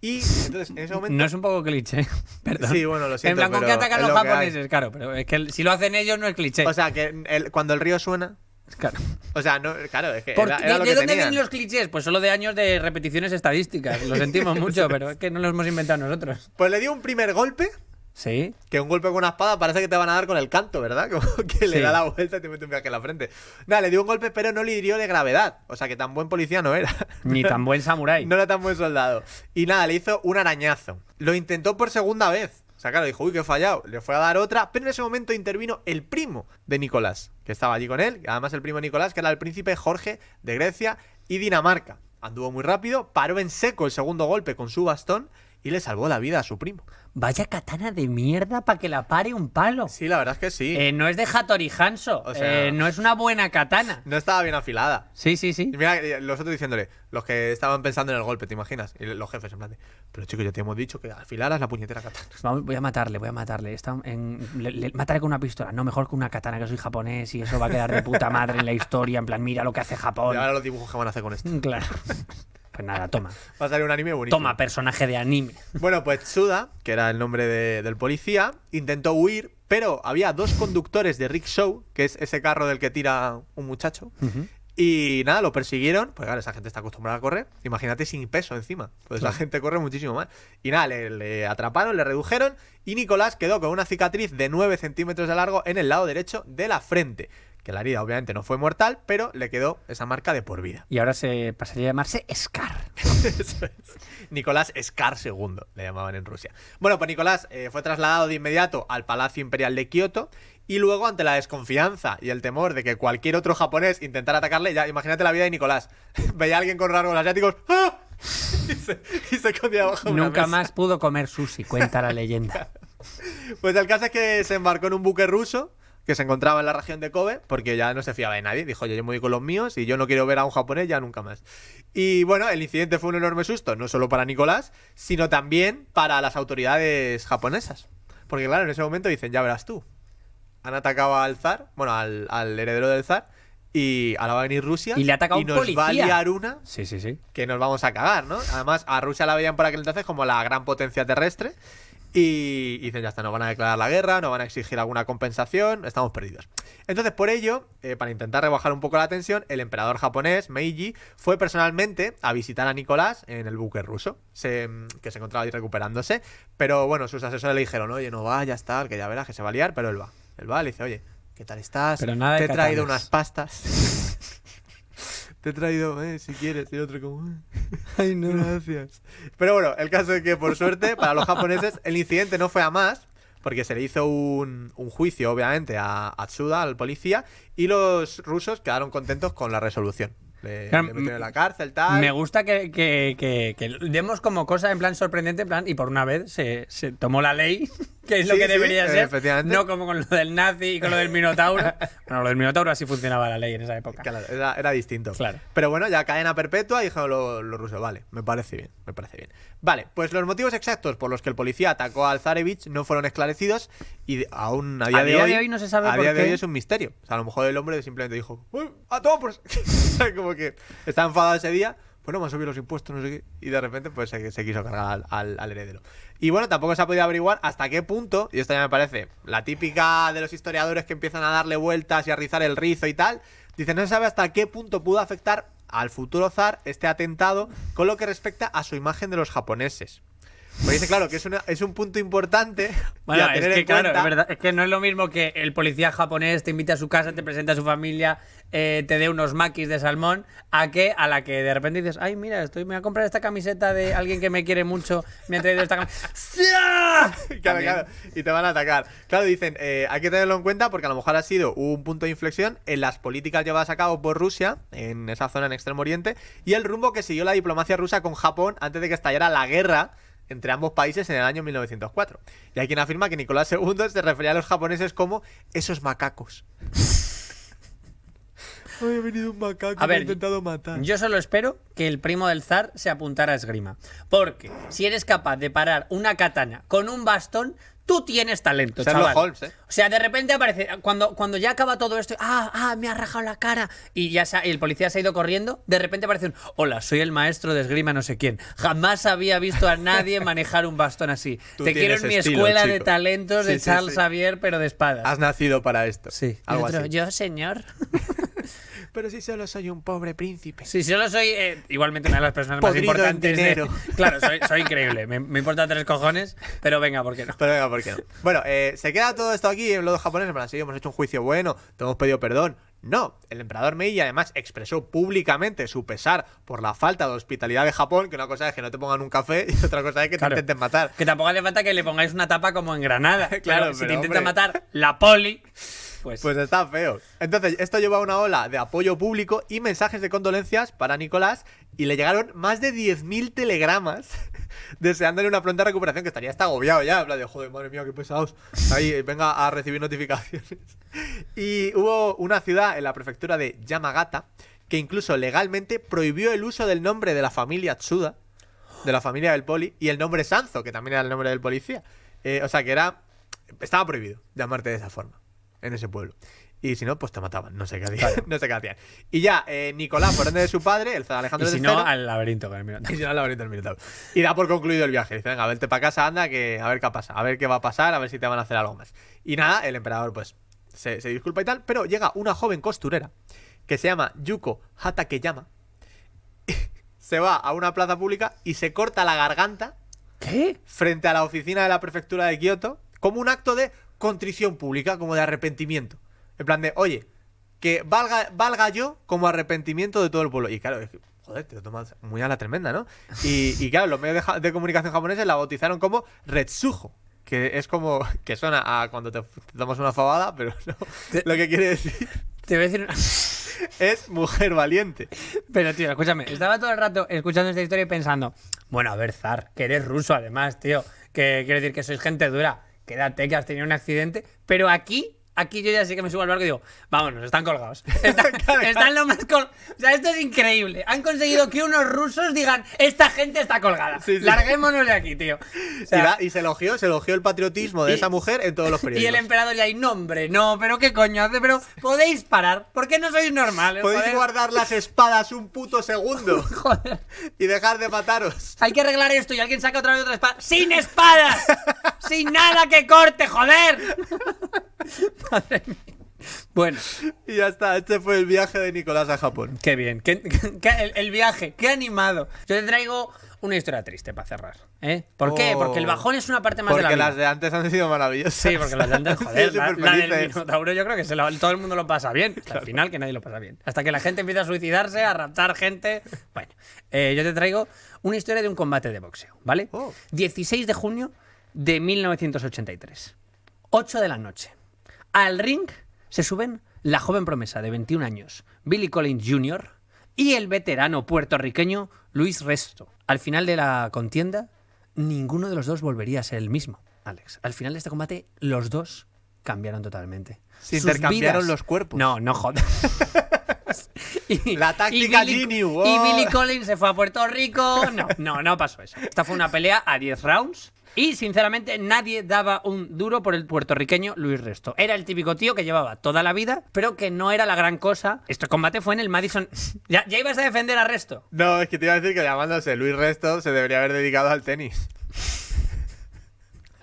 B: Y entonces en ese momento. No es un poco
A: cliché, perdón. Sí, bueno, lo siento. En blanco que atacan los japoneses,
B: claro, pero es que si lo hacen ellos no es cliché. O sea, que cuando el río suena. Claro. O sea, no, claro, es que. ¿De, ¿de dónde vienen
A: los clichés? Pues solo de años de repeticiones
B: estadísticas. Lo sentimos mucho, pero
A: es que no los hemos inventado nosotros.
B: Pues le dio un primer golpe Sí. Que un golpe con una espada parece que te van a dar con el canto, ¿verdad? Como que le da la vuelta y te mete un viaje en la frente. Nada, le dio un golpe, pero no le hirió de gravedad. O sea que tan buen policía no era. Ni tan buen samurái. No era tan buen soldado. Y nada, le hizo un arañazo. Lo intentó por segunda vez. O sea, claro, dijo, uy, que he fallado. Le fue a dar otra, pero en ese momento intervino el primo de Nicolás, que estaba allí con él. Además, el primo de Nicolás, que era el príncipe Jorge de Grecia y Dinamarca. Anduvo muy rápido, paró en seco el segundo golpe con su bastón y le salvó la vida a su primo. Vaya katana de mierda para que la pare un palo. Sí, la verdad es que sí. Eh, no es de
A: Hattori Hanso. Eh,
B: no es una buena katana. No estaba bien afilada. Sí, sí, sí. mira, eh, los otros diciéndole, los que estaban pensando en el golpe, ¿te imaginas? Y los jefes en plan pero chicos, ya te hemos dicho que afilaras la puñetera katana. Pues voy a matarle, voy a matarle.
A: Está en, con una pistola. No, mejor con una katana, que soy japonés y eso va a quedar de puta madre en la historia. En plan, mira lo que hace
B: Japón. Y ahora los dibujos que van a hacer con esto. Mm, claro. Pues nada, toma. Va a salir un anime bonito. Toma, personaje de anime. Bueno, pues Tsuda, que era el nombre del policía, intentó huir, pero había dos conductores de Rick Show, que es ese carro del que tira un muchacho. Y nada, lo persiguieron. Pues claro, esa gente está acostumbrada a correr. Imagínate sin peso encima. Pues la gente corre muchísimo más. Y nada, le, le, atraparon, le redujeron. Y Nicolás quedó con una cicatriz de 9 centímetros de largo en el lado derecho de la frente que la herida obviamente no fue mortal, pero le quedó esa marca de por vida.
A: Y ahora se pasaría a llamarse Scar.
B: Nicolás Scar II, le llamaban en Rusia. Bueno, pues Nicolás eh, fue trasladado de inmediato al Palacio Imperial de Kioto y luego ante la desconfianza y el temor de que cualquier otro japonés intentara atacarle, ya imagínate la vida de Nicolás. Veía a alguien con rasgos asiáticos. ¡Ah! Y se, abajo Nunca más
A: pudo comer sushi, cuenta la leyenda.
B: pues el caso es que se embarcó en un buque ruso que se encontraba en la región de Kobe, porque ya no se fiaba de nadie. Dijo, yo, yo me voy con los míos y yo no quiero ver a un japonés ya nunca más. Y bueno, el incidente fue un enorme susto, no solo para Nicolás, sino también para las autoridades japonesas. Porque claro, en ese momento dicen, ya verás tú. Han atacado al zar, bueno, al, heredero del zar, y ahora va a venir Rusia. Y le ha atacado y nos va a liar una. Sí, sí, sí. Que nos vamos a cagar, ¿no? Además, a Rusia la veían por aquel entonces como la gran potencia terrestre. Y dicen, ya está, no van a declarar la guerra, no van a exigir alguna compensación, estamos perdidos. Entonces, por ello, eh, para intentar rebajar un poco la tensión, el emperador japonés, Meiji, fue personalmente a visitar a Nicolás en el buque ruso, que se encontraba ahí recuperándose. Pero bueno, sus asesores le dijeron, oye, no ya está que ya verás que se va a liar, pero él va. Él va, le dice, oye, ¿qué tal estás? Te he traído unas pastas te he traído, eh, si quieres. Y el otro como, ah,
C: ay, no. Gracias.
B: Pero bueno, el caso es que, por suerte, para los japoneses, el incidente no fue a más, porque se le hizo un, un juicio, obviamente, a, a, Tsuda, al policía, y los rusos quedaron contentos con la resolución. Le, metieron en la cárcel, tal. Me
A: gusta que, que, demos como cosa en plan sorprendente, en plan, y por una vez se, se tomó la ley que es lo que debería ser. No como con lo del nazi y con lo del minotauro. bueno, lo del minotauro así funcionaba la ley en
B: esa época. Claro, era, distinto. Pero bueno, ya cadena perpetua y dijeron los rusos. Vale, me parece bien, me parece bien. Vale, pues los motivos exactos por los que el policía atacó al Zarevich no fueron esclarecidos y aún a día, a de, día hoy, de, hoy, no se sabe A día de hoy es un misterio. O sea, a lo mejor el hombre simplemente dijo, Uy, ¡a todos pues como que está enfadado ese día, bueno, pues me han subido los impuestos, no sé qué. Y de repente, pues se, quiso cargar al, al heredero. Y bueno, tampoco se ha podido averiguar hasta qué punto, y esto ya me parece la típica de los historiadores que empiezan a darle vueltas y a rizar el rizo y tal, dice, no se sabe hasta qué punto pudo afectar al futuro zar este atentado con lo que respecta a su imagen de los japoneses. Me dice, claro, que es, un punto importante. Bueno, es que, claro,
A: verdad, es que no es lo mismo que el policía japonés te invite a su casa, te presenta a su familia, eh, te dé unos maquis de salmón, a que a la que de repente dices, ay, mira, estoy, me voy a comprar esta camiseta de alguien que me quiere mucho, me ha traído esta camiseta. ¡Sí!
B: y te van a atacar. Claro, dicen, eh, hay que tenerlo en cuenta porque a lo mejor ha sido un punto de inflexión en las políticas llevadas a cabo por Rusia, en esa zona en Extremo Oriente, y el rumbo que siguió la diplomacia rusa con Japón antes de que estallara la guerra entre ambos países en el año 1904. Y hay quien afirma que Nicolás II se refería a los japoneses como esos macacos. ha venido un macaco a intentado matar. Yo solo espero que el primo del zar se apuntara a esgrima.
A: Porque si eres capaz de parar una katana con un bastón, Tú tienes talento, Charles chaval. Holmes, ¿eh? O sea, de repente aparece. Cuando, cuando ya acaba todo esto, ah, ah, me ha rajado la cara. Y ya el policía se ha ido corriendo. De repente aparece un: Hola, soy el maestro de esgrima, no sé quién. Jamás había visto a nadie manejar un bastón así. Te quiero en mi escuela de talentos de Charles Xavier, pero de espadas. Has
B: nacido para esto. Sí. Algo así.
A: Yo, señor.
B: Pero si solo soy un pobre príncipe. Si
A: solo soy, eh,
B: igualmente una de las personas más importantes. De, claro, soy,
A: increíble. Me, importa tres cojones, pero venga, ¿por qué no? Pero venga, ¿por
B: qué no? Bueno, eh, se queda todo esto aquí en los japoneses. Bueno, sí, hemos hecho un juicio bueno, te hemos pedido perdón. No, el emperador Meiji además expresó públicamente su pesar por la falta de hospitalidad de Japón, que una cosa es que no te pongan un café y otra cosa es que te intenten matar. Que tampoco hace falta que le pongáis una tapa como en Granada. claro, si te intentan matar la poli. Pues, pues... está feo. Entonces, esto llevó a una ola de apoyo público y mensajes de condolencias para Nicolás y le llegaron más de 10.000 telegramas deseándole una pronta recuperación que estaría hasta agobiado ya. Habla de, joder, madre mía, qué pesados. Ahí, venga a recibir notificaciones. Y hubo una ciudad en la prefectura de Yamagata que incluso legalmente prohibió el uso del nombre de la familia Tsuda, de la familia del poli, y el nombre Sanzo, que también era el nombre del policía. Eh, o sea que era... Estaba prohibido llamarte de esa forma en ese pueblo. Y si no, pues te mataban, no sé qué hacían. no sé qué hacían. Y ya, eh, Nicolás, por ende de su padre, el Alejandro III. Y si no, al laberinto con el Y si no, al laberinto del Y da por concluido el viaje. Dice, venga, verte para casa, anda, que a ver qué pasa, a ver qué va a pasar, a ver si te van a hacer algo más. Y nada, el emperador, pues, se, se disculpa y tal, pero llega una joven costurera que se llama Yuko Hatakeyama. se va a una plaza pública y se corta la garganta. ¿Qué? Frente a la oficina de la prefectura de Kioto, como un acto de contrición pública, como de arrepentimiento. En plan de, oye, que valga, valga yo como arrepentimiento de todo el pueblo. Y claro, joder, te lo tomas muy a la tremenda, ¿no? Y, claro, los medios de, comunicación japoneses la bautizaron como Retsujo. Que es como. que suena a cuando te, damos una fabada, pero no. lo que quiere decir. Te voy a decir. Es mujer valiente.
A: Pero, tío, escúchame. Estaba todo el rato escuchando esta historia y pensando. Bueno, a ver, Zar, que eres ruso además, tío. Que quiere decir que sois gente dura quédate que has tenido un accidente, pero aquí aquí yo ya sé que me subo al barco y digo, vámonos, están colgados. Están, lo más O sea, esto es increíble. Han conseguido que unos rusos digan, esta gente está colgada. Larguémonos de aquí, tío. y,
B: se elogió, se elogió el patriotismo de esa mujer en todos los periodos Y el
A: emperador ya hay nombre, no, pero qué coño hace, pero podéis parar, ¿por qué no sois normales? Podéis guardar
B: las espadas un puto segundo. Y dejar de mataros. Hay que arreglar esto y alguien saca
A: otra vez otra espada. ¡Sin espadas! sin nada que corte, joder.
B: Madre mía. Bueno. Y ya está, este fue el viaje de Nicolás a Japón. Qué bien, qué,
A: el, viaje, qué animado. Yo te traigo una
B: historia triste para cerrar. ¿eh? ¿Por qué? Oh. Porque el bajón es
A: una parte más de la Porque las de
B: antes han sido maravillosas. Sí, porque las de antes, joder, la,
A: yo creo que todo el mundo lo pasa bien. Al final que nadie lo pasa bien. Hasta que la gente empieza a suicidarse, a raptar gente. Bueno, eh, yo te traigo una historia de un combate de boxeo, ¿vale? 16 de junio de 1983. 8 de la noche. Al ring se suben la joven promesa de 21 años, Billy Collins Jr., y el veterano puertorriqueño Luis Resto. Al final de la contienda, ninguno de los dos volvería a ser el mismo, Alex. Al final de este combate, los dos cambiaron totalmente. Se intercambiaron los cuerpos. No, no jodas.
B: y, la táctica Billy, y Billy
A: Collins se fue a Puerto Rico. No, no, no pasó eso. Esta fue una pelea a 10 rounds y sinceramente nadie daba un duro por el puertorriqueño Luis Resto. Era el típico tío que llevaba toda la vida, pero que no era la gran cosa. Este combate fue en el Madison. ¿Ya, ibas a defender a Resto?
B: No, es que te iba a decir que llamándose Luis Resto se debería haber dedicado al tenis.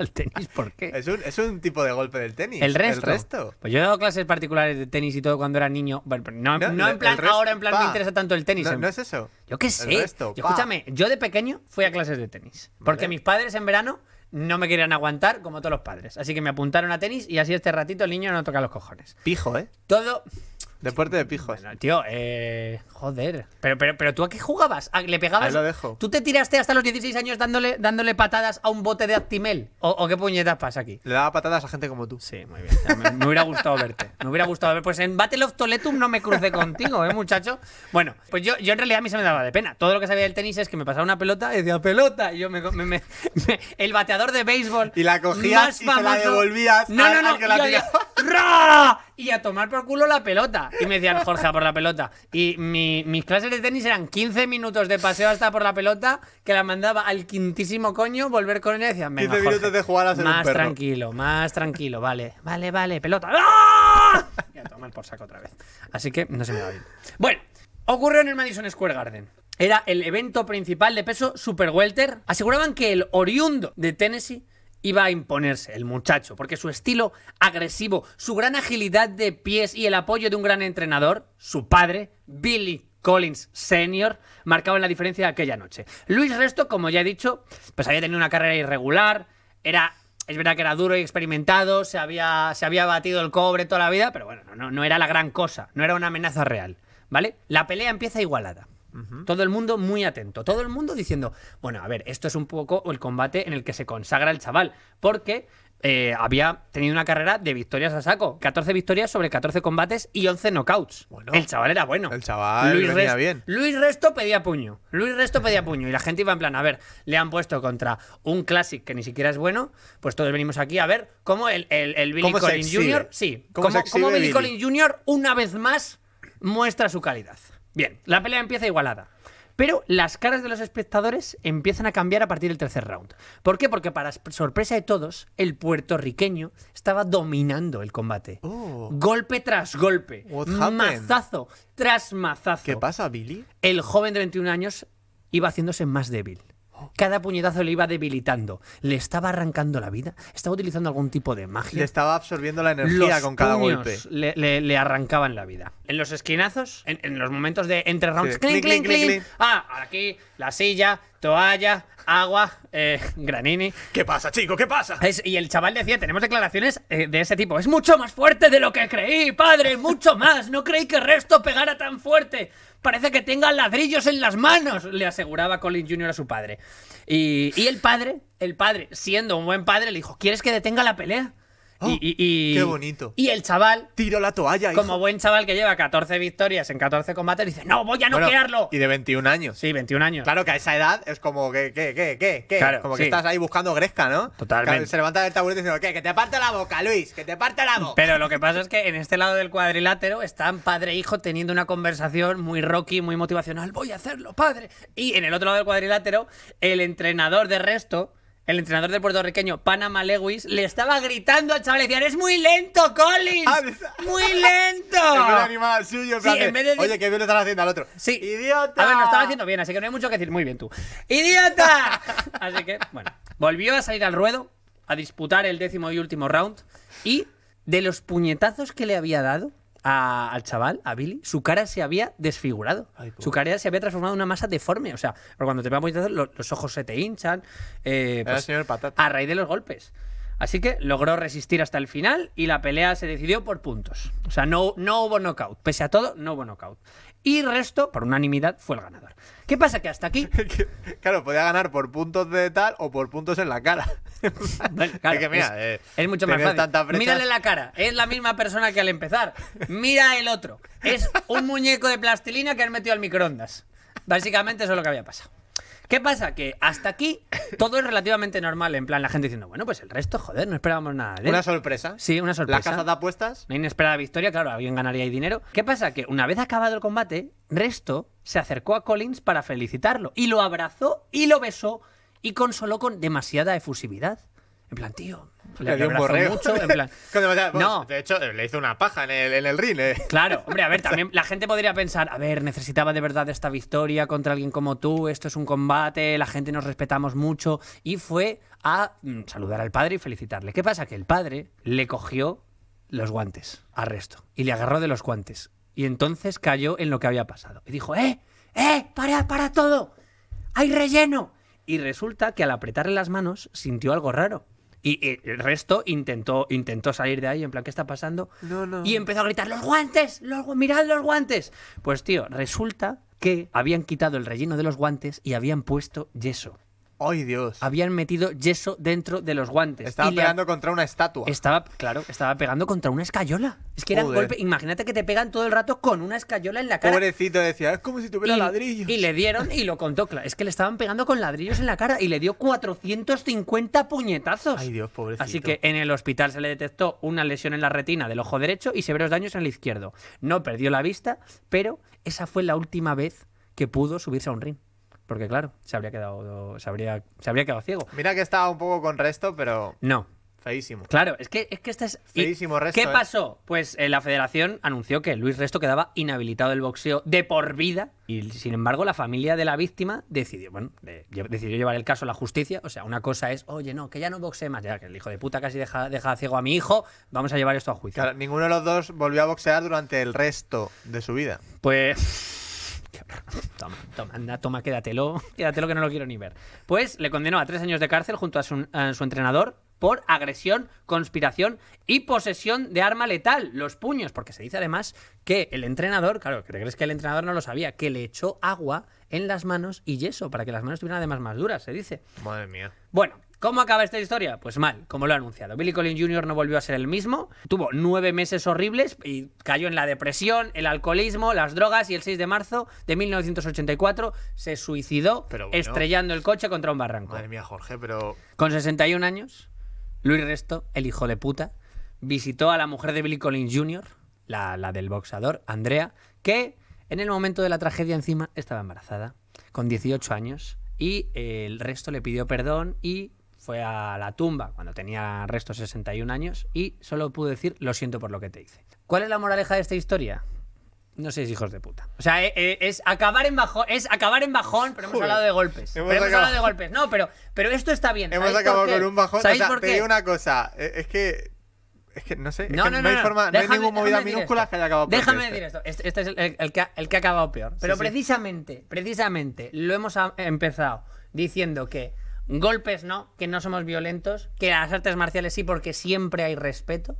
B: tenis, ¿por qué? Es un, es un tipo de golpe del tenis. ¿El resto?
A: Pues yo he dado clases particulares de tenis y todo cuando era niño. Bueno, no, no, en plan ahora, en plan me interesa tanto el tenis. No, es eso. Yo qué sé. escúchame, yo de pequeño fui a clases de tenis. Porque mis padres en verano no me querían aguantar como todos los padres. Así que me apuntaron a tenis y así este ratito el niño no toca los cojones.
B: Pijo, ¿eh? Todo... Deporte de pijos.
A: tío, eh, joder. Pero, pero, pero tú a qué jugabas? Ah, ¿Le pegabas? Ahí lo dejo. ¿Tú te tiraste hasta los 16 años dándole, dándole patadas a un bote de Actimel? ¿O, qué puñetas pasa aquí? Le daba patadas a gente como tú. Sí, muy bien. Me, hubiera gustado verte. Me hubiera gustado ver. Pues en Battle of Toletum no me crucé contigo, ¿eh, muchacho? Bueno, pues yo, yo en realidad a mí se me daba de pena. Todo lo que sabía del tenis es que me pasaba una pelota y decía, pelota. Y yo me. el bateador de béisbol. Y la cogías y la devolvías. No, no, no. Al y a tomar por culo la pelota. Y me decían, Jorge, a por la pelota. Y mis clases de tenis eran 15 minutos de paseo hasta por la pelota, que la mandaba al quintísimo coño, volver con ella y decían, 15 minutos de jugar a ser Más un tranquilo, más tranquilo, vale, vale, vale, pelota. ¡Ah! Y a tomar por saco otra vez. Así que no se me va bien. Bueno, ocurrió en el Madison Square Garden era el evento principal de peso super welter, aseguraban que el oriundo de Tennessee iba a imponerse el muchacho, porque su estilo agresivo, su gran agilidad de pies y el apoyo de un gran entrenador, su padre, Billy Collins Senior, marcaban la diferencia de aquella noche. Luis Resto, como ya he dicho, pues había tenido una carrera irregular, era... Es verdad que era duro y experimentado, se había, se había batido el cobre toda la vida, pero bueno, no, no era la gran cosa, no era una amenaza real, ¿vale? La pelea empieza igualada. Todo el mundo muy atento, todo el mundo diciendo, bueno, a ver, esto es un poco el combate en el que se consagra el chaval, porque eh, había tenido una carrera de victorias a saco. 14 victorias sobre 14 combates y 11 knockouts. el chaval era bueno. El chaval Luis venía bien. Luis Resto pedía puño. Luis Resto pedía puño. Y la gente iba en plan, a ver, le han puesto contra un clásico que ni siquiera es bueno, pues todos venimos aquí a ver cómo el, Billy Collins Jr. Sí, cómo, Billy, Billy Collins Jr. una vez más muestra su calidad. Bien, la pelea empieza igualada. Pero las caras de los espectadores empiezan a cambiar a partir del tercer round. ¿Por qué? Porque para sorpresa de todos, el puertorriqueño estaba dominando el combate. Oh. Golpe tras golpe. mazazo tras mazazo. ¿Qué pasa, Billy? El joven de 21 años iba haciéndose más débil. Cada puñetazo le iba debilitando. Le estaba arrancando la vida. Estaba utilizando algún tipo de magia. Le
B: estaba absorbiendo la energía con cada golpe.
A: Le, arrancaban la vida. En los esquinazos, en, los momentos de entre rounds. Ah, aquí, la silla, toalla, agua, eh, granini. ¿Qué pasa, chico? ¿Qué pasa? y el chaval decía, tenemos declaraciones eh, de ese tipo. Es mucho más fuerte de lo que creí, padre. Mucho más. No creí que Resto pegara tan fuerte. Parece que tenga ladrillos en las manos, le aseguraba Colin Jr. a su padre. Y, y el padre, el padre, siendo un buen padre, le dijo, ¿quieres que detenga la pelea? ¡Ah! y, ¡Qué bonito! Y el chaval. Tiro la toalla. Como buen chaval que lleva 14 victorias en
B: 14 combates, dice: No, voy a noquearlo. y de 21 años. Sí, 21 años. Claro que a esa edad es como que, ¿qué, qué, qué, como que estás ahí buscando gresca, ¿no? Totalmente. Se levanta del taburete diciendo: dice, Que te parte la boca,
A: Luis, que te parte la boca. Pero lo que pasa es que en este lado del cuadrilátero están padre e hijo teniendo una conversación muy rocky, muy motivacional. Voy a hacerlo, padre. Y en el otro lado del cuadrilátero, el entrenador de resto el entrenador del puertorriqueño, Panama Lewis, le estaba gritando al chaval, le decían, es muy lento, Collins, ah, muy lento.
B: oye, ¿qué
A: bien lo están haciendo al otro. Sí. Idiota. A ver, lo estaba haciendo bien, así que no hay mucho que decir, muy bien tú. Idiota. así que, bueno, volvió a salir al ruedo, a disputar el décimo y último round, y de los puñetazos que le había dado, al chaval, a Billy, su cara se había desfigurado. su cara se había transformado en una masa deforme. O sea, cuando te vamos los, ojos se te hinchan. Eh, pues, a raíz de los golpes. Así que logró resistir hasta el final y la pelea se decidió por puntos. O sea, no, no hubo knockout. Pese a todo, no hubo knockout.
B: Y resto, por unanimidad, fue
A: el ganador. ¿Qué
B: pasa? Que hasta aquí. claro, podía ganar por puntos de tal o por puntos en la cara. es, eh, es, mucho más fácil. Mírale
A: la cara. Es la misma persona que al empezar. Mira el otro. Es un muñeco de plastilina que han metido al microondas. Básicamente eso es lo que había pasado. ¿Qué pasa? Que hasta aquí todo es relativamente normal. En plan, la gente diciendo, bueno, pues el resto, joder, no esperábamos nada. ¿eh? Una sorpresa. Sí, una sorpresa. La casa de apuestas. Una inesperada victoria, claro, alguien ganaría ahí dinero. ¿Qué pasa? Que una vez acabado el combate, Resto se acercó a Collins para felicitarlo y lo abrazó y lo besó y consoló con demasiada efusividad. En plan, tío, le, mucho,
B: no. De hecho, le hizo una paja en el, en ring. Eh. Claro, hombre, a ver, también la gente podría
A: pensar, a ver, necesitaba de verdad esta victoria contra alguien como tú, esto es un combate, la gente nos respetamos mucho. Y fue a mm, saludar al padre y felicitarle. ¿Qué pasa? Que el padre le cogió los guantes arresto Resto y le agarró de los guantes. Y entonces cayó en lo que había pasado. Y dijo, ¡eh! ¡eh! ¡para, para todo! ¡Hay relleno! Y resulta que al apretarle las manos sintió algo raro. Y, el resto intentó, intentó salir de ahí, en plan, ¿qué está pasando? Y empezó a gritar, los guantes, mirad los guantes. Pues tío, resulta que habían quitado el relleno de los guantes y habían puesto yeso. ¡Ay, Dios! Habían metido yeso dentro de los guantes. Estaba pegando contra una estatua. Estaba, claro, estaba pegando contra una escayola. Es que era un golpe. Imagínate que te pegan todo el rato con una escayola en la cara. Pobrecito decía, es como si tuviera ladrillos. Y le dieron y lo contó, Es que le estaban pegando con ladrillos en la cara y le dio 450 puñetazos. ¡Ay, Dios, pobrecito! Así que en el hospital se le detectó una lesión en la retina del ojo derecho y severos daños en el izquierdo. No perdió la vista, pero esa fue la última vez que pudo subirse a un ring porque claro, se habría quedado, se habría, se habría quedado ciego.
B: Mira que estaba un poco con resto, pero... No. Feísimo. Claro, es que, es que este es... Feísimo resto. ¿Qué ¿eh? pasó?
A: Pues eh, la federación anunció que Luis Resto quedaba inhabilitado del boxeo de por vida y sin embargo la familia de la víctima decidió, bueno, decidió llevar el caso a la justicia. O sea, una cosa es, oye, no, que ya no boxee más, ya que el hijo de puta casi deja, deja ciego a mi hijo, vamos a llevar esto a juicio. Claro,
B: ninguno de los dos volvió a boxear durante el resto de su vida.
A: Pues... Toma, toma, anda, toma, quédatelo, quédatelo que no lo quiero ni ver. Pues le condenó a tres años de cárcel junto a su, entrenador por agresión, conspiración y posesión de arma letal, los puños, porque se dice además que el entrenador, claro, ¿crees que el entrenador no lo sabía? Que le echó agua en las manos y yeso para que las manos estuvieran además más duras, se dice. Madre mía. Bueno, ¿Cómo acaba esta historia? Pues mal, como lo ha anunciado. Billy Collins Jr. no volvió a ser el mismo, tuvo nueve meses horribles y cayó en la depresión, el alcoholismo, las drogas y el 6 de marzo de 1984 se suicidó estrellando el coche contra un barranco. Madre mía, Jorge, pero... Con 61 años, Luis Resto, el hijo de puta, visitó a la mujer de Billy Collins Jr., la, la del boxador, Andrea, que en el momento de la tragedia encima estaba embarazada, con 18 años, y el resto le pidió perdón y fue a la tumba cuando tenía restos 61 años y solo pudo decir lo siento por lo que te hice. ¿Cuál es la moraleja de esta historia? No sé, hijos de puta. O sea, eh, eh, es, acabar en bajón, es acabar en bajón, pero hemos hablado de golpes. Hemos, pero hemos hablado de golpes. No, pero, esto está bien. Hemos acabado con un bajón. O sea, te digo una
B: cosa, eh, es que es que no sé, hay forma, no, hay ninguna movida minúscula que haya acabado peor. Déjame decir
A: este. esto. Este, este es el, que ha, acabado peor. Pero precisamente, precisamente, lo hemos empezado diciendo que golpes no, que no somos violentos, que las artes marciales sí porque siempre hay respeto.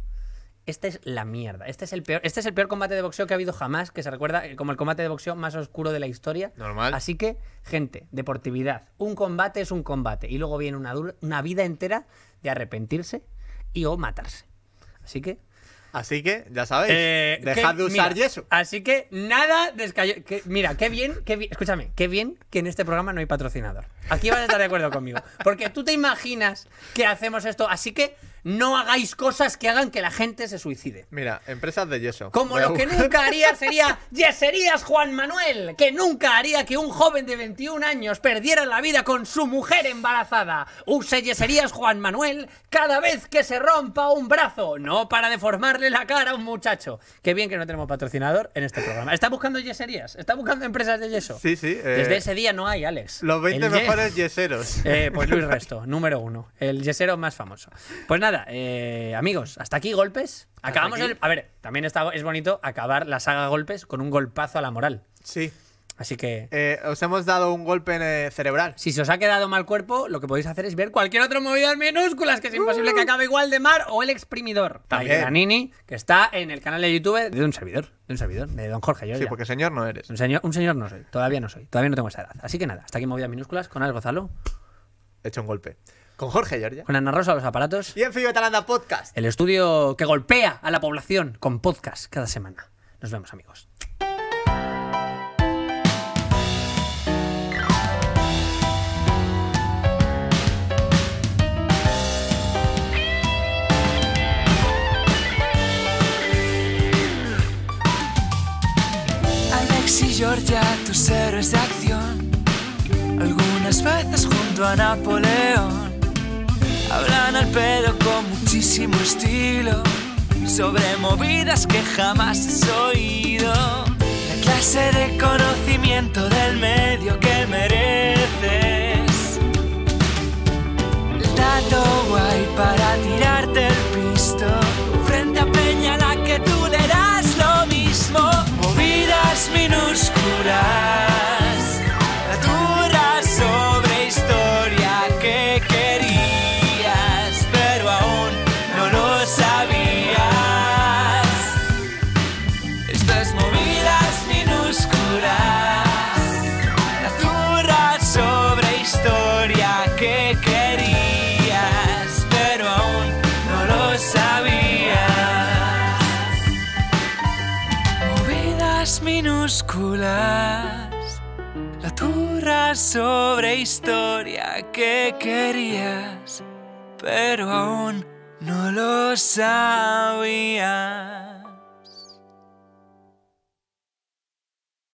A: Esta es la mierda. Este es el peor, este es el peor combate de boxeo que ha habido jamás, que se recuerda como el combate de boxeo más oscuro de la historia. Normal. Así que, gente, deportividad. Un combate es un combate. Y luego viene una, una vida entera de arrepentirse y o matarse.
B: Así que, Así que, ya sabéis, eh, dejad de usar
A: Así que nada de mira, qué bien, qué bien, escúchame, qué bien que en este programa no hay patrocinador. Aquí vas a estar de acuerdo conmigo. Porque tú te imaginas que hacemos esto, así que no hagáis cosas que hagan que la gente
B: se suicide. Mira, empresas de yeso. Como lo que nunca haría
A: sería Yeserías Juan Manuel, que nunca haría que un joven de 21 años perdiera la vida con su mujer embarazada. Use Yeserías Juan Manuel cada vez que se rompa un brazo, no para deformarle la cara a un muchacho. Qué bien que no tenemos patrocinador en este programa. ¿Está buscando yeserías? ¿Está buscando empresas de yeso? Sí, sí. Eh, Desde ese día no hay, Alex. Los 20 mejores yeseros. Eh, pues Luis Resto, número uno. El yesero más famoso. Pues nada nada, eh, amigos, hasta
B: aquí golpes. Acabamos el.
A: A ver, también está, es bonito acabar la saga golpes con un golpazo a la moral. Sí. Así que.
B: Eh, os hemos dado un golpe eh, cerebral.
A: Si se os ha quedado mal cuerpo, lo que podéis hacer es ver cualquier otro movida minúsculas, que es imposible que uh. acabe igual de mar o el exprimidor. También. La Nini, que está en el canal de YouTube de un servidor. De un servidor, de don Jorge. Yo sí, porque señor no eres. Un señor, no soy. Todavía no soy. Todavía no tengo esa edad. Así que nada, hasta aquí movidas minúsculas con algo, Gonzalo. He hecho un golpe.
B: Con Jorge Giorgia.
A: Con Ana Rosa, los aparatos. Y en Podcast. El estudio que golpea a la población con podcast cada semana. Nos vemos, amigos.
C: Alex y Georgia, tus héroes de acción. Algunas veces junto a Napoleón Hablan al pedo con muchísimo estilo sobre movidas que jamás has oído. La clase de conocimiento del medio que mereces. El dato guay para tirarte la turra sobre historia que querías, pero aún no lo sabías.